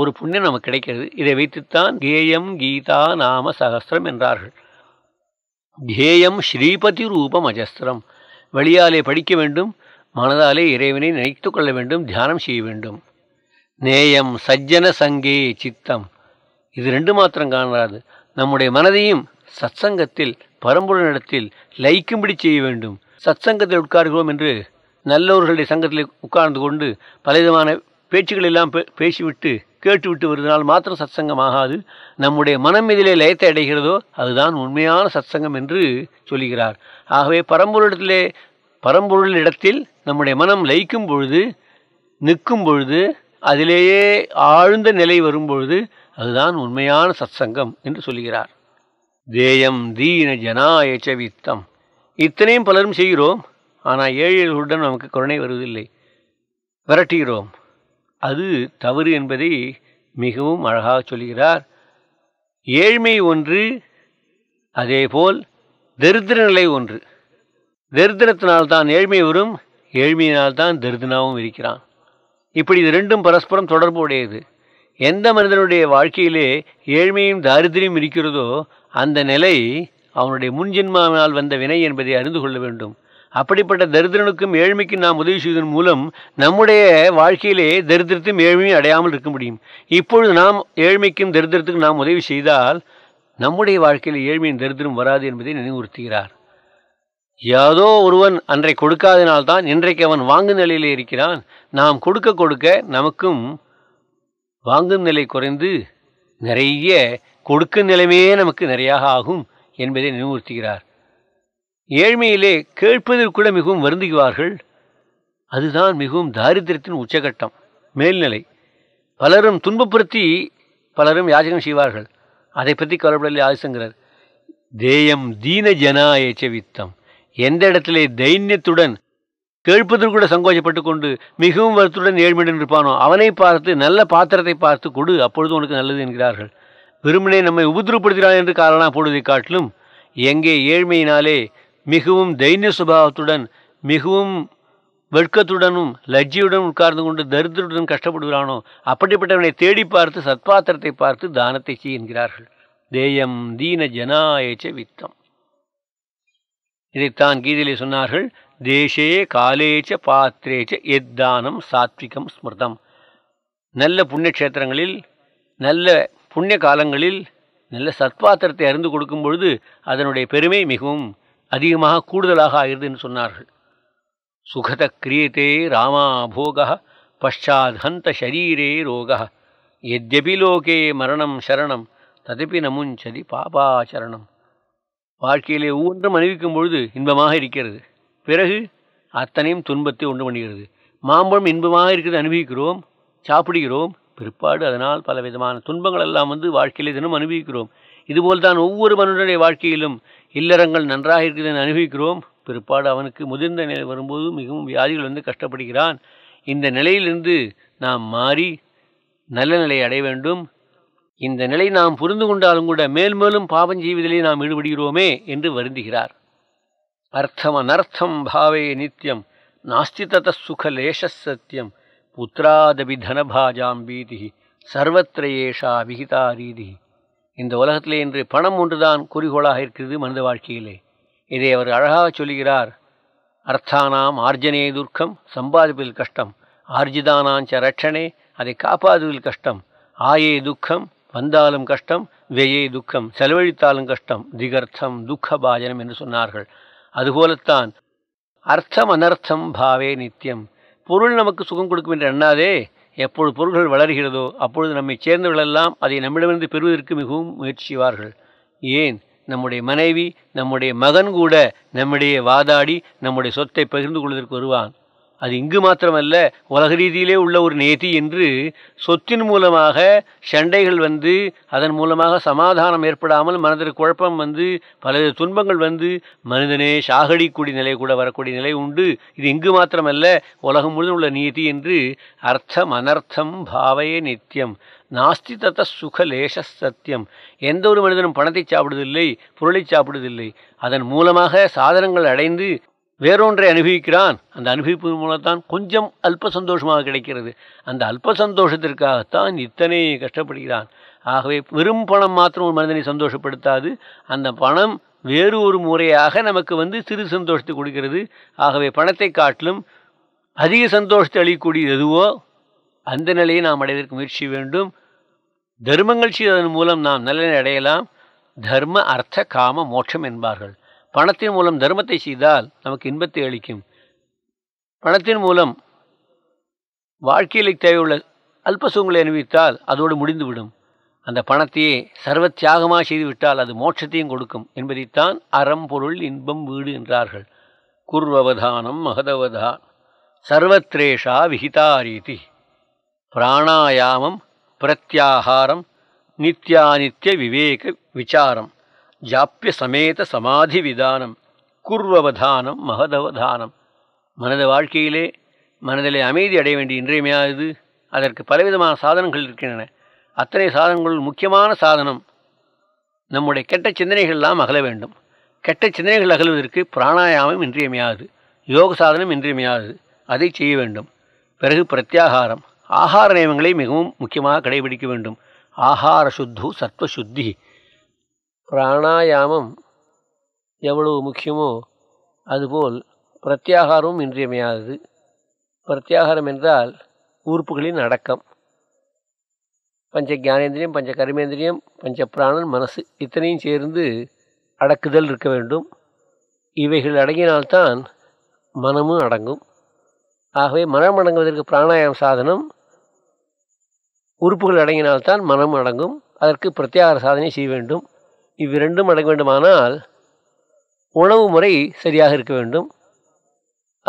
ஒரு புண்ணியம் நமக்கு கிடைக்கிறது இதை வைத்துத்தான் கேயம் கீதா நாம சகஸ்திரம் என்றார்கள் கேயம் ஸ்ரீபதி ரூபம் அஜஸ்திரம் வழியாலே படிக்க வேண்டும் மனதாலே இறைவனை நினைத்து கொள்ள வேண்டும் தியானம் செய்ய வேண்டும் நேயம் சஜ்ஜன சங்கே சித்தம் இது ரெண்டு மாத்திரம் காணாது நம்முடைய மனதையும் சத்சங்கத்தில் இடத்தில் லயிக்கும்படி செய்ய வேண்டும் சத்சங்கத்தில் உட்கார்கிறோம் என்று நல்லவர்களுடைய சங்கத்தில் உட்கார்ந்து கொண்டு பலவிதமான எல்லாம் பேசிவிட்டு கேட்டுவிட்டு வருவதனால் மாத்திரம் சத்சங்கம் ஆகாது நம்முடைய மனம் இதிலே லயத்தை அடைகிறதோ அதுதான் உண்மையான சத்சங்கம் என்று சொல்லுகிறார் ஆகவே பரம்பொருளிடத்திலே இடத்தில் நம்முடைய மனம் லயிக்கும் பொழுது நிற்கும் பொழுது அதிலேயே ஆழ்ந்த நிலை வரும் பொழுது அதுதான் உண்மையான சத்சங்கம் என்று சொல்லுகிறார் தேயம் தீன ஜனாய வித்தம் இத்தனையும் பலரும் செய்கிறோம் ஆனால் ஏழைகளுடன் நமக்கு கருணை வருவதில்லை விரட்டுகிறோம் அது தவறு என்பதை மிகவும் அழகாக சொல்கிறார் ஏழ்மை ஒன்று அதேபோல் தரித்திர நிலை ஒன்று தரித்திரத்தினால்தான் ஏழ்மை வரும் ஏழ்மையினால்தான் தரிதனாகவும் இருக்கிறான் இப்படி இது ரெண்டும் பரஸ்பரம் தொடர்பு உடையது எந்த மனிதனுடைய வாழ்க்கையிலே ஏழ்மையும் தாரித்திரியும் இருக்கிறதோ அந்த நிலை அவனுடைய முன்ஜென்மாவினால் வந்த வினை என்பதை அறிந்து கொள்ள வேண்டும் அப்படிப்பட்ட தரித்திரனுக்கும் ஏழ்மைக்கும் நாம் உதவி செய்வதன் மூலம் நம்முடைய வாழ்க்கையிலே தரித்திரத்தையும் ஏழ்மையும் அடையாமல் இருக்க முடியும் இப்பொழுது நாம் ஏழ்மைக்கும் தரித்திரத்துக்கும் நாம் உதவி செய்தால் நம்முடைய வாழ்க்கையில் ஏழ்மையின் தரித்திரம் வராது என்பதை நினைவுறுத்துகிறார் யாதோ ஒருவன் அன்றை கொடுக்காதனால்தான் இன்றைக்கு அவன் வாங்கும் நிலையிலே இருக்கிறான் நாம் கொடுக்க கொடுக்க நமக்கும் வாங்கும் நிலை குறைந்து நிறைய கொடுக்கும் நிலைமையே நமக்கு நிறையாக ஆகும் என்பதை நினைவுறுத்துகிறார் ஏழ்மையிலே கேட்பதில் கூட மிகவும் வருந்துகிவார்கள் அதுதான் மிகவும் தாரித்திரத்தின் உச்சகட்டம் மேல்நிலை பலரும் துன்பப்படுத்தி பலரும் யாச்சகம் செய்வார்கள் அதை பற்றி கவலைப்படலே ஆசங்கிறார் தேயம் தீன ஜனா ஏச்சவித்தம் எந்த இடத்திலே தைன்யத்துடன் கேட்பதில் கூட சங்கோஷப்பட்டு கொண்டு மிகவும் வருத்துடன் ஏழ்மையுடன் இருப்பானோ அவனை பார்த்து நல்ல பாத்திரத்தை பார்த்து கொடு அப்பொழுது உனக்கு நல்லது என்கிறார்கள் வெறுமனே நம்மை உபதிரப்படுத்துகிறான் என்று காரணம் போடுவதை காட்டிலும் எங்கே ஏழ்மையினாலே மிகவும் தைரிய சுபாவத்துடன் மிகவும் வெட்கத்துடனும் லஜ்ஜியுடன் உட்கார்ந்து கொண்டு தரித்திரத்துடன் கஷ்டப்படுகிறானோ அப்படிப்பட்டவனை தேடி பார்த்து சத்பாத்திரத்தை பார்த்து தானத்தை செய்கிறார்கள் என்கிறார்கள் தேயம் தீன ஜனாயச்ச வித்தம் இதைத்தான் கீதையிலே சொன்னார்கள் தேசே காலேச்ச பாத்திரேச்ச எத்தானம் சாத்விகம் ஸ்மிருதம் நல்ல புண்ணியக்ஷேத்திரங்களில் நல்ல புண்ணிய காலங்களில் நல்ல சத்பாத்திரத்தை அறிந்து கொடுக்கும் பொழுது அதனுடைய பெருமை மிகவும் அதிகமாக கூடுதலாக ஆகிறது என்று சொன்னார்கள் சுகத கிரியத்தே ராமா போக பஷாத் ஹந்த ஷரீரே ரோக எத்யபி லோகே மரணம் சரணம் ததப்பி நமுஞ்சதி பாபாச்சரணம் வாழ்க்கையிலே ஒவ்வொன்றும் அணிவிக்கும் பொழுது இன்பமாக இருக்கிறது பிறகு அத்தனையும் துன்பத்தை ஒன்று பண்ணுகிறது மாம்பழம் இன்பமாக இருக்கிறது அனுபவிக்கிறோம் சாப்பிடுகிறோம் பிற்பாடு அதனால் பலவிதமான துன்பங்கள் எல்லாம் வந்து வாழ்க்கையிலே தினம் அனுபவிக்கிறோம் இதுபோல் தான் ஒவ்வொரு மனிதனுடைய வாழ்க்கையிலும் இல்லறங்கள் நன்றாக இருக்கிறது அனுபவிக்கிறோம் பிற்பாடு அவனுக்கு முதிர்ந்த நிலை வரும்போது மிகவும் வியாதிகள் வந்து கஷ்டப்படுகிறான் இந்த நிலையிலிருந்து நாம் மாறி நல்ல நிலையை அடைய வேண்டும் இந்த நிலை நாம் புரிந்து கொண்டாலும் கூட மேல் மேலும் பாவம் செய்வதிலே நாம் ஈடுபடுகிறோமே என்று வருந்துகிறார் அர்த்தம் அனர்த்தம் பாவே நித்தியம் நாஸ்தி தத சுக லேச சத்தியம் புத்திராதபி தனபாஜாம் பீதி சர்வத்திர ஏஷா விகிதா ரீதி இந்த உலகத்திலே இன்று பணம் ஒன்றுதான் குறிகோளாக இருக்கிறது மனித வாழ்க்கையிலே இதை அவர் அழகாக சொல்கிறார் அர்த்தானாம் ஆர்ஜனே துர்க்கம் சம்பாதிப்பதில் கஷ்டம் ஆர்ஜிதானாஞ்ச ரட்சணே அதை காப்பாதுவதில் கஷ்டம் ஆயே துக்கம் வந்தாலும் கஷ்டம் வெயே துக்கம் செலவழித்தாலும் கஷ்டம் திகர்த்தம் துக்க பாஜனம் என்று சொன்னார்கள் அதுபோலத்தான் அர்த்தம் அனர்த்தம் பாவே நித்தியம் பொருள் நமக்கு சுகம் கொடுக்கும் என்று எண்ணாதே எப்பொழுது பொருள்கள் வளர்கிறதோ அப்பொழுது நம்மை சேர்ந்தவர்களெல்லாம் அதை நம்மிடமிருந்து பெறுவதற்கு மிகவும் முயற்சி ஏன் நம்முடைய மனைவி நம்முடைய மகன் கூட நம்மிடையே வாதாடி நம்முடைய சொத்தை பகிர்ந்து கொள்வதற்கு வருவான் அது இங்கு மாத்திரமல்ல உலக ரீதியிலே உள்ள ஒரு நேதி என்று சொத்தின் மூலமாக சண்டைகள் வந்து அதன் மூலமாக சமாதானம் ஏற்படாமல் மனதிற்கு குழப்பம் வந்து பலவித துன்பங்கள் வந்து மனிதனே சாகடிக்கூடிய நிலை கூட வரக்கூடிய நிலை உண்டு இது இங்கு மாத்திரமல்ல உலகம் முழுதும் உள்ள நீதி என்று அர்த்தம் அனர்த்தம் பாவையே நித்தியம் நாஸ்தி தத்த சுக லேச சத்தியம் எந்த ஒரு மனிதனும் பணத்தை சாப்பிடுவதில்லை பொருளை சாப்பிடுவதில்லை அதன் மூலமாக சாதனங்கள் அடைந்து வேறொன்றை அனுபவிக்கிறான் அந்த அனுபவிப்பு மூலத்தான் கொஞ்சம் அல்ப சந்தோஷமாக கிடைக்கிறது அந்த அல்ப சந்தோஷத்திற்காகத்தான் இத்தனை கஷ்டப்படுகிறான் ஆகவே வெறும் பணம் மாத்திரம் ஒரு மனிதனை சந்தோஷப்படுத்தாது அந்த பணம் வேறு ஒரு முறையாக நமக்கு வந்து சிறு சந்தோஷத்தை கொடுக்கிறது ஆகவே பணத்தை காட்டிலும் அதிக சந்தோஷத்தை அளிக்கக்கூடிய எதுவோ அந்த நிலையை நாம் அடைவதற்கு முயற்சி வேண்டும் தர்மங்கள் செய்வதன் மூலம் நாம் நல்ல அடையலாம் தர்ம அர்த்த காம மோட்சம் என்பார்கள் பணத்தின் மூலம் தர்மத்தை செய்தால் நமக்கு இன்பத்தை அளிக்கும் பணத்தின் மூலம் வாழ்க்கையில் தேவையுள்ள அல்ப சுகங்களை அனுபவித்தால் அதோடு முடிந்துவிடும் அந்த பணத்தையே சர்வ தியாகமாக செய்துவிட்டால் அது மோட்சத்தையும் கொடுக்கும் என்பதைத்தான் அறம் பொருள் இன்பம் வீடு என்றார்கள் குர்வவதானம் மகதவதா சர்வத்ரேஷா விகிதாரீதி பிராணாயாமம் பிரத்யாகாரம் நித்ய விவேக விசாரம் ஜாப்பிய சமேத சமாதி விதானம் குர்வவதானம் மகதவதானம் மனத வாழ்க்கையிலே மனதிலே அமைதி அடைய வேண்டிய இன்றியமையாது அதற்கு பலவிதமான சாதனங்கள் இருக்கின்றன அத்தனை சாதனங்களுள் முக்கியமான சாதனம் நம்முடைய கெட்ட சிந்தனைகள்லாம் அகல வேண்டும் கெட்ட சிந்தனைகள் அகழ்வதற்கு பிராணாயாமம் இன்றியமையாது யோக சாதனம் இன்றியமையாது அதை செய்ய வேண்டும் பிறகு பிரத்யாகாரம் ஆகார நியமங்களை மிகவும் முக்கியமாக கடைபிடிக்க வேண்டும் ஆகார சுத்து சத்வசுத்தி பிராணாயாமம் எவ்வளவு முக்கியமோ அதுபோல் பிரத்யாகாரமும் இன்றியமையாதது பிரத்யாகாரம் என்றால் உறுப்புகளின் அடக்கம் பஞ்ச ஜானேந்திரியம் பஞ்ச கர்மேந்திரியம் பஞ்ச பிராணன் மனசு இத்தனையும் சேர்ந்து அடக்குதல் இருக்க வேண்டும் இவைகள் அடங்கினால்தான் மனமும் அடங்கும் ஆகவே மனம் அடங்குவதற்கு பிராணாயாம சாதனம் உறுப்புகள் அடங்கினால்தான் மனமும் அடங்கும் அதற்கு பிரத்யாகார சாதனை செய்ய வேண்டும் இவ்விரண்டும் அடங்க வேண்டுமானால் உணவு முறை சரியாக இருக்க வேண்டும்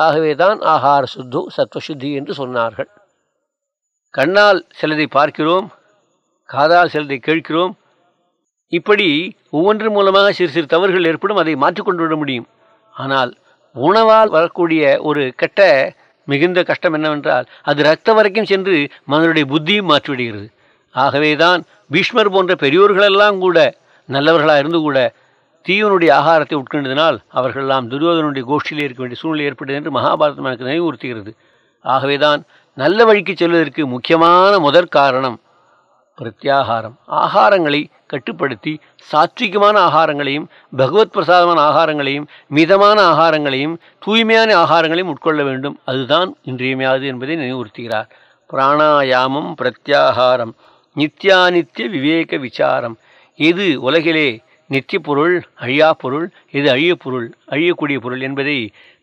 ஆகவே தான் ஆகார சுத்து சத்வசுத்தி என்று சொன்னார்கள் கண்ணால் சிலதை பார்க்கிறோம் காதால் சிலதை கேட்கிறோம் இப்படி ஒவ்வொன்றின் மூலமாக சிறு சிறு தவறுகள் ஏற்படும் அதை மாற்றிக்கொண்டு விட முடியும் ஆனால் உணவால் வரக்கூடிய ஒரு கெட்ட மிகுந்த கஷ்டம் என்னவென்றால் அது ரத்த வரைக்கும் சென்று மனதனுடைய புத்தியும் மாற்றிவிடுகிறது ஆகவே தான் பீஷ்மர் போன்ற பெரியோர்களெல்லாம் கூட நல்லவர்களாக இருந்து கூட தீவனுடைய ஆகாரத்தை உட்கொண்டதினால் அவர்களெல்லாம் துரியோதனுடைய கோஷ்டியில் இருக்க வேண்டிய சூழ்நிலை ஏற்பட்டது என்று மகாபாரதம் எனக்கு நினைவுறுத்துகிறது ஆகவேதான் நல்ல வழிக்கு செல்வதற்கு முக்கியமான முதற் காரணம் பிரத்யாகாரம் ஆகாரங்களை கட்டுப்படுத்தி சாத்விகமான ஆகாரங்களையும் பகவத் பிரசாதமான ஆகாரங்களையும் மிதமான ஆகாரங்களையும் தூய்மையான ஆகாரங்களையும் உட்கொள்ள வேண்டும் அதுதான் இன்றியமையாது என்பதை நினைவுறுத்துகிறார் பிராணாயாமம் பிரத்யாகாரம் நித்யானித்திய விவேக விசாரம் இது உலகிலே நித்திய பொருள் அழியா பொருள் இது அழிய பொருள் அழியக்கூடிய பொருள் என்பதை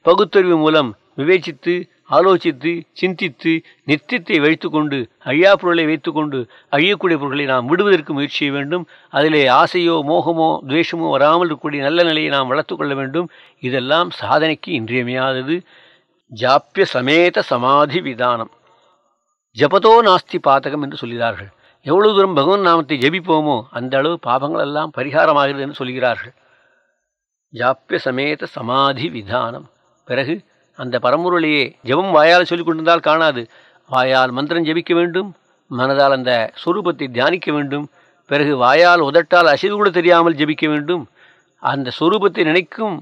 பகுத்தறிவு மூலம் விவேச்சித்து ஆலோசித்து சிந்தித்து நித்தியத்தை வைத்துக்கொண்டு அழியா பொருளை வைத்துக்கொண்டு அழியக்கூடிய பொருட்களை நாம் விடுவதற்கு முயற்சி செய்ய வேண்டும் அதிலே ஆசையோ மோகமோ துவேஷமோ வராமல் இருக்கக்கூடிய நல்ல நிலையை நாம் வளர்த்து கொள்ள வேண்டும் இதெல்லாம் சாதனைக்கு இன்றியமையாதது ஜாப்பிய சமேத சமாதி விதானம் ஜபதோ நாஸ்தி பாதகம் என்று சொல்கிறார்கள் எவ்வளவு தூரம் பகவன் நாமத்தை ஜெபிப்போமோ அந்த அளவு பாபங்கள் எல்லாம் என்று சொல்கிறார்கள் ஜாப்பிய சமேத சமாதி விதானம் பிறகு அந்த பரமுருளையே ஜெபம் வாயால் சொல்லிக் கொண்டிருந்தால் காணாது வாயால் மந்திரம் ஜெபிக்க வேண்டும் மனதால் அந்த சுரூபத்தை தியானிக்க வேண்டும் பிறகு வாயால் உதட்டால் அசைவு கூட தெரியாமல் ஜெபிக்க வேண்டும் அந்த சுரூபத்தை நினைக்கும்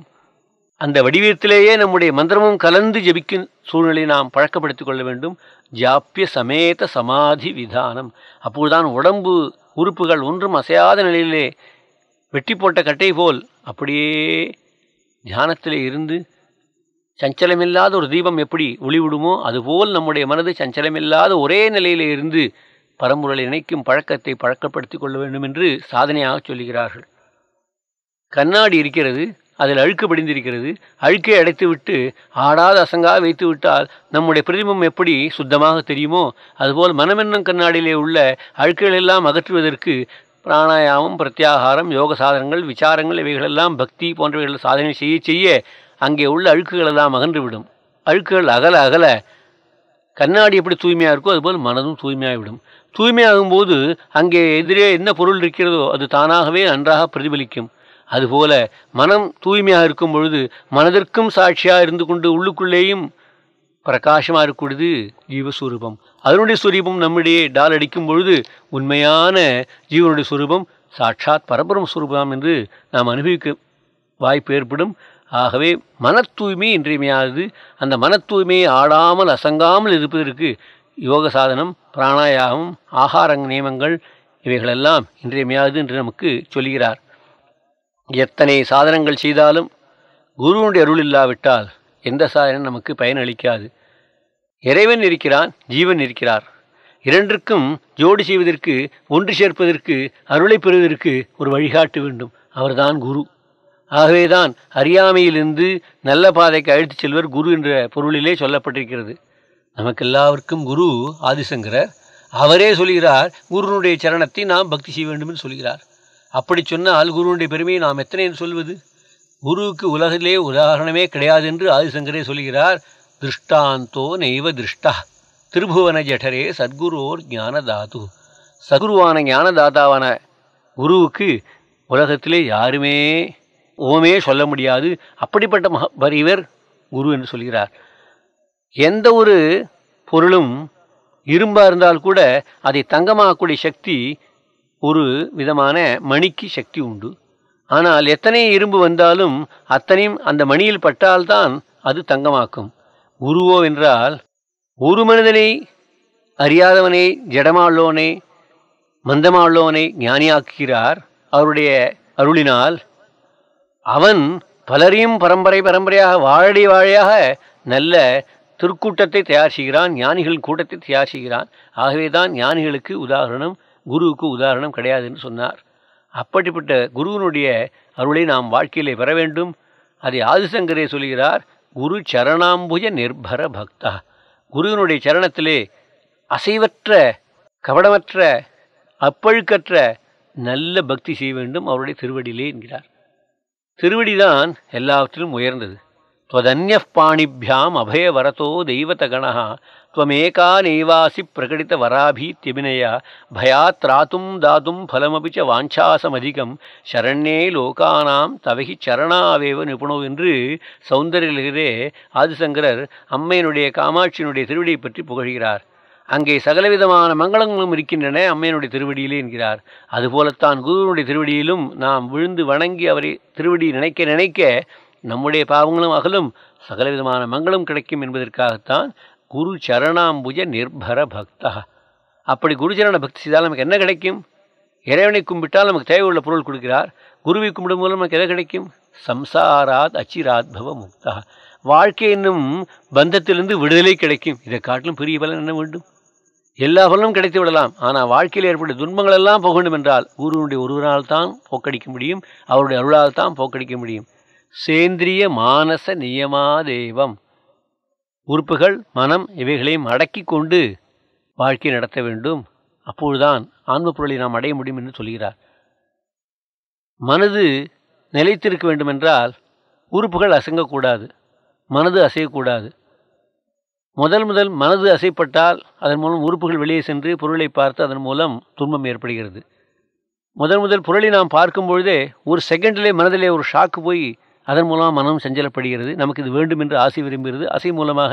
அந்த வடிவத்திலேயே நம்முடைய மந்திரமும் கலந்து ஜபிக்கும் சூழ்நிலையை நாம் பழக்கப்படுத்திக் கொள்ள வேண்டும் ஜாப்பிய சமேத சமாதி விதானம் அப்போதுதான் உடம்பு உறுப்புகள் ஒன்றும் அசையாத நிலையிலே வெட்டி போட்ட கட்டை போல் அப்படியே தியானத்தில் இருந்து சஞ்சலமில்லாத ஒரு தீபம் எப்படி ஒளிவிடுமோ அதுபோல் நம்முடைய மனது சஞ்சலமில்லாத ஒரே நிலையில் இருந்து பரம்புரலை இணைக்கும் பழக்கத்தை பழக்கப்படுத்திக் கொள்ள வேண்டும் என்று சாதனையாக சொல்லுகிறார்கள் கண்ணாடி இருக்கிறது அதில் அழுக்கு படிந்திருக்கிறது அழுக்கை அடைத்துவிட்டு ஆடாத அசங்கா வைத்து விட்டால் நம்முடைய பிரதிபம் எப்படி சுத்தமாக தெரியுமோ அதுபோல் மனமென்னம் கண்ணாடியிலே உள்ள அழுக்குகளெல்லாம் அகற்றுவதற்கு பிராணாயாமம் பிரத்யாகாரம் யோக சாதனங்கள் விசாரங்கள் இவைகளெல்லாம் பக்தி போன்றவைகள் சாதனை செய்ய செய்ய அங்கே உள்ள அழுக்குகள் எல்லாம் அகன்றுவிடும் அழுக்குகள் அகல அகல கண்ணாடி எப்படி தூய்மையாக இருக்கோ அதுபோல் மனதும் தூய்மையாகிவிடும் தூய்மையாகும்போது அங்கே எதிரே என்ன பொருள் இருக்கிறதோ அது தானாகவே நன்றாக பிரதிபலிக்கும் அதுபோல மனம் தூய்மையாக இருக்கும் பொழுது மனதிற்கும் சாட்சியாக இருந்து கொண்டு உள்ளுக்குள்ளேயும் பிரகாசமாக இருக்கக்கூடியது ஜீவஸ்வரூபம் அதனுடைய சுரூபம் நம்மிடையே டால் அடிக்கும் பொழுது உண்மையான ஜீவனுடைய சுரூபம் சாட்சாத் பரபரம் சுரூபம் என்று நாம் அனுபவிக்க வாய்ப்பு ஏற்படும் ஆகவே மன தூய்மை இன்றியமையாதது அந்த மன தூய்மையை ஆடாமல் அசங்காமல் இருப்பதற்கு யோக சாதனம் பிராணாயாமம் ஆகார நியமங்கள் இவைகளெல்லாம் இன்றியமையாதது என்று நமக்கு சொல்கிறார் எத்தனை சாதனங்கள் செய்தாலும் குருவனுடைய அருள் இல்லாவிட்டால் எந்த சாதனம் நமக்கு பயனளிக்காது இறைவன் இருக்கிறான் ஜீவன் இருக்கிறார் இரண்டிற்கும் ஜோடி செய்வதற்கு ஒன்று சேர்ப்பதற்கு அருளை பெறுவதற்கு ஒரு வழிகாட்ட வேண்டும் அவர்தான் குரு ஆகவேதான் அறியாமையிலிருந்து நல்ல பாதைக்கு அழைத்துச் செல்வர் குரு என்ற பொருளிலே சொல்லப்பட்டிருக்கிறது நமக்கு எல்லாருக்கும் குரு ஆதிசங்கரர் அவரே சொல்கிறார் குருனுடைய சரணத்தை நாம் பக்தி செய்ய வேண்டும் என்று சொல்கிறார் அப்படி சொன்னால் குருவுடைய பெருமையை நாம் எத்தனை சொல்வது குருவுக்கு உலகிலே உதாரணமே கிடையாது என்று ஆதிசங்கரே சொல்கிறார் திருஷ்டாந்தோ நெய்வ திருஷ்டா திருபுவன ஜடரே சத்குருவோர் ஞானதாது சகுருவான ஞானதாதாவான குருவுக்கு உலகத்திலே யாருமே ஓமே சொல்ல முடியாது அப்படிப்பட்ட மகபரிவர் குரு என்று சொல்கிறார் எந்த ஒரு பொருளும் இரும்பாக இருந்தால் கூட அதை தங்கமாகக்கூடிய சக்தி ஒரு விதமான மணிக்கு சக்தி உண்டு ஆனால் எத்தனை இரும்பு வந்தாலும் அத்தனையும் அந்த மணியில் பட்டால்தான் அது தங்கமாக்கும் குருவோ என்றால் ஒரு மனிதனை அறியாதவனை ஜடமாள்ளோனை மந்தமாள்ளோனை ஞானியாக்குகிறார் அவருடைய அருளினால் அவன் பலரையும் பரம்பரை பரம்பரையாக வாழடி வாழையாக நல்ல திருக்கூட்டத்தை தயார் செய்கிறான் ஞானிகள் கூட்டத்தை தயார் செய்கிறான் ஆகவே தான் ஞானிகளுக்கு உதாரணம் குருவுக்கு உதாரணம் கிடையாதுன்னு சொன்னார் அப்படிப்பட்ட குருவினுடைய அருளை நாம் வாழ்க்கையிலே பெற வேண்டும் அதை ஆதிசங்கரே சொல்கிறார் குரு சரணாம்புஜ நிர்பர பக்தா குருவினுடைய சரணத்திலே அசைவற்ற கவடமற்ற அப்பழுக்கற்ற நல்ல பக்தி செய்ய வேண்டும் அவருடைய திருவடியிலே என்கிறார் திருவடிதான் எல்லாவற்றிலும் உயர்ந்தது துவதன்ய பாணிபியாம் அபய வரத்தோ தெய்வத கணா त्वमेका नैवासि प्रकटितवराभीत्यभिनया भयात् रातुं दातुं फलमपि च वाञ्छासमधिकं शरण्ये லோகானாம் தவகி சரணாவேவ நிபுணோ என்று சௌந்தரிலே ஆதிசங்கரர் அம்மையனுடைய காமாட்சியினுடைய திருவடியை பற்றி புகழ்கிறார் அங்கே சகலவிதமான மங்களங்களும் இருக்கின்றன அம்மையனுடைய திருவடியிலே என்கிறார் அதுபோலத்தான் குருவனுடைய திருவடியிலும் நாம் விழுந்து வணங்கி அவரை திருவடி நினைக்க நினைக்க நம்முடைய பாவங்களும் அகலும் சகலவிதமான மங்களம் கிடைக்கும் என்பதற்காகத்தான் குரு சரணாம்புஜ நிர்பர பக்தா அப்படி குருச்சரண பக்தி செய்தால் நமக்கு என்ன கிடைக்கும் இறைவனை கும்பிட்டால் நமக்கு தேவையுள்ள பொருள் கொடுக்கிறார் குருவை கும்பிடும் மூலம் நமக்கு எதை கிடைக்கும் சம்சாராத் அச்சிராத் பவ முக்தா வாழ்க்கை என்னும் பந்தத்திலிருந்து விடுதலை கிடைக்கும் இதை காட்டிலும் பெரிய பலன் என்ன வேண்டும் எல்லா பலனும் கிடைத்து விடலாம் ஆனால் வாழ்க்கையில் ஏற்பட்ட துன்பங்கள் எல்லாம் போக வேண்டும் என்றால் குருவனுடைய ஒருவரால் தான் போக்கடிக்க முடியும் அவருடைய அருளால் தான் போக்கடிக்க முடியும் சேந்திரிய மானச நியமாதேவம் உறுப்புகள் மனம் இவைகளையும் அடக்கி கொண்டு வாழ்க்கை நடத்த வேண்டும் அப்பொழுதுதான் ஆன்ம பொருளை நாம் அடைய முடியும் என்று சொல்கிறார் மனது நிலைத்திருக்க வேண்டுமென்றால் உறுப்புகள் அசங்கக்கூடாது மனது அசையக்கூடாது முதல் முதல் மனது அசைப்பட்டால் அதன் மூலம் உறுப்புகள் வெளியே சென்று பொருளை பார்த்து அதன் மூலம் துன்பம் ஏற்படுகிறது முதல் முதல் பொருளை நாம் பார்க்கும் பொழுதே ஒரு செகண்டிலே மனதிலே ஒரு ஷாக்கு போய் அதன் மூலமாக மனம் செஞ்சலப்படுகிறது நமக்கு இது வேண்டும் என்று ஆசை விரும்புகிறது ஆசை மூலமாக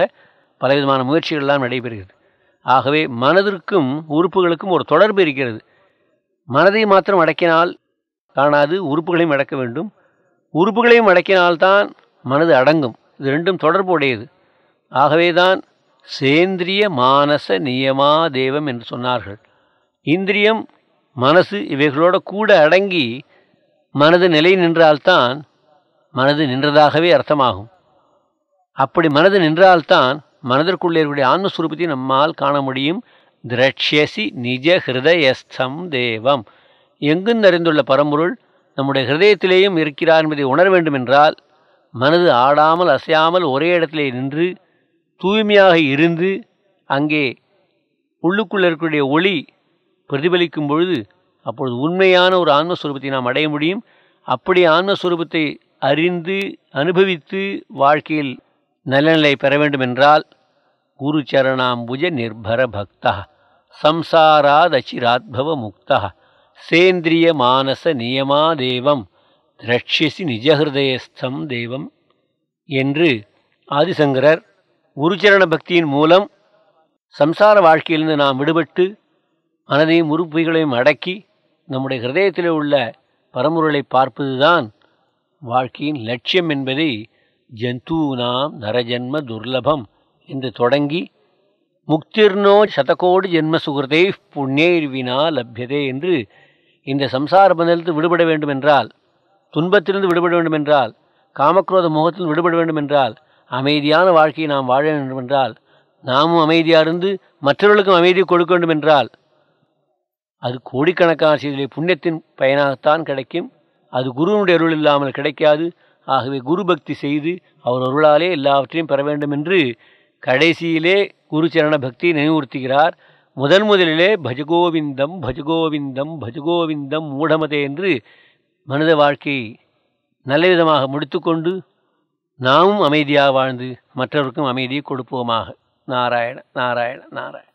பலவிதமான முயற்சிகள்லாம் நடைபெறுகிறது ஆகவே மனதிற்கும் உறுப்புகளுக்கும் ஒரு தொடர்பு இருக்கிறது மனதை மாத்திரம் அடக்கினால் காணாது உறுப்புகளையும் அடக்க வேண்டும் உறுப்புகளையும் அடக்கினால்தான் மனது அடங்கும் இது ரெண்டும் தொடர்பு உடையது ஆகவே தான் சேந்திரிய மானச நியமா தேவம் என்று சொன்னார்கள் இந்திரியம் மனசு இவைகளோட கூட அடங்கி மனது நிலை நின்றால்தான் மனது நின்றதாகவே அர்த்தமாகும் அப்படி மனது நின்றால்தான் மனதிற்குள்ளே இருக்கக்கூடிய ஆன்மஸ்வரூபத்தை நம்மால் காண முடியும் திரட்சியசி நிஜ ஹிருதயஸ்தம் தேவம் எங்கும் நிறைந்துள்ள பரம்பொருள் நம்முடைய ஹிருதயத்திலேயும் இருக்கிறார் என்பதை உணர வேண்டுமென்றால் மனது ஆடாமல் அசையாமல் ஒரே இடத்திலே நின்று தூய்மையாக இருந்து அங்கே உள்ளுக்குள்ளே இருக்கக்கூடிய ஒளி பிரதிபலிக்கும் பொழுது அப்பொழுது உண்மையான ஒரு ஆன்மஸ்வரூபத்தை நாம் அடைய முடியும் அப்படி ஆன்மஸ்வரூபத்தை அறிந்து அனுபவித்து வாழ்க்கையில் நல்லநிலை பெற வேண்டுமென்றால் என்றால் குரு சரணாம்புஜ நிர்பர பக்தா சம்சாராதச்சிராத்பவ முக்தா சேந்திரிய மானச நியமா தேவம் ரட்சியசி நிஜஹிருதயஸ்தம் தேவம் என்று ஆதிசங்கரர் குருச்சரண பக்தியின் மூலம் சம்சார வாழ்க்கையிலிருந்து நாம் விடுபட்டு மனதையும் உறுப்புகளையும் அடக்கி நம்முடைய ஹிரதயத்தில் உள்ள பரமுருளை பார்ப்பதுதான் வாழ்க்கையின் லட்சியம் என்பதை ஜந்தூனாம் நரஜன்ம துர்லபம் என்று தொடங்கி முக்திர்னோ சதகோடி ஜென்ம சுகிருதை புண்ணேர்வினா லப்யதே என்று இந்த சம்சார பந்தலத்து விடுபட வேண்டுமென்றால் துன்பத்திலிருந்து விடுபட வேண்டுமென்றால் காமக்ரோத முகத்தில் விடுபட வேண்டுமென்றால் அமைதியான வாழ்க்கையை நாம் வாழ வேண்டுமென்றால் நாமும் அமைதியாக இருந்து மற்றவர்களுக்கும் அமைதி கொடுக்க வேண்டுமென்றால் அது கோடிக்கணக்கான செய்திகளை புண்ணியத்தின் பயனாகத்தான் கிடைக்கும் அது குருவனுடைய அருள் இல்லாமல் கிடைக்காது ஆகவே குரு பக்தி செய்து அவர் அருளாலே எல்லாவற்றையும் பெற வேண்டும் என்று கடைசியிலே குருச்சரண பக்தி நினைவுறுத்துகிறார் முதன் முதலிலே பஜகோவிந்தம் பஜகோவிந்தம் பஜகோவிந்தம் மூடமதே என்று மனித வாழ்க்கை நல்ல விதமாக முடித்துக்கொண்டு நாமும் அமைதியாக வாழ்ந்து மற்றவருக்கும் அமைதியை கொடுப்போமாக நாராயண நாராயண நாராயண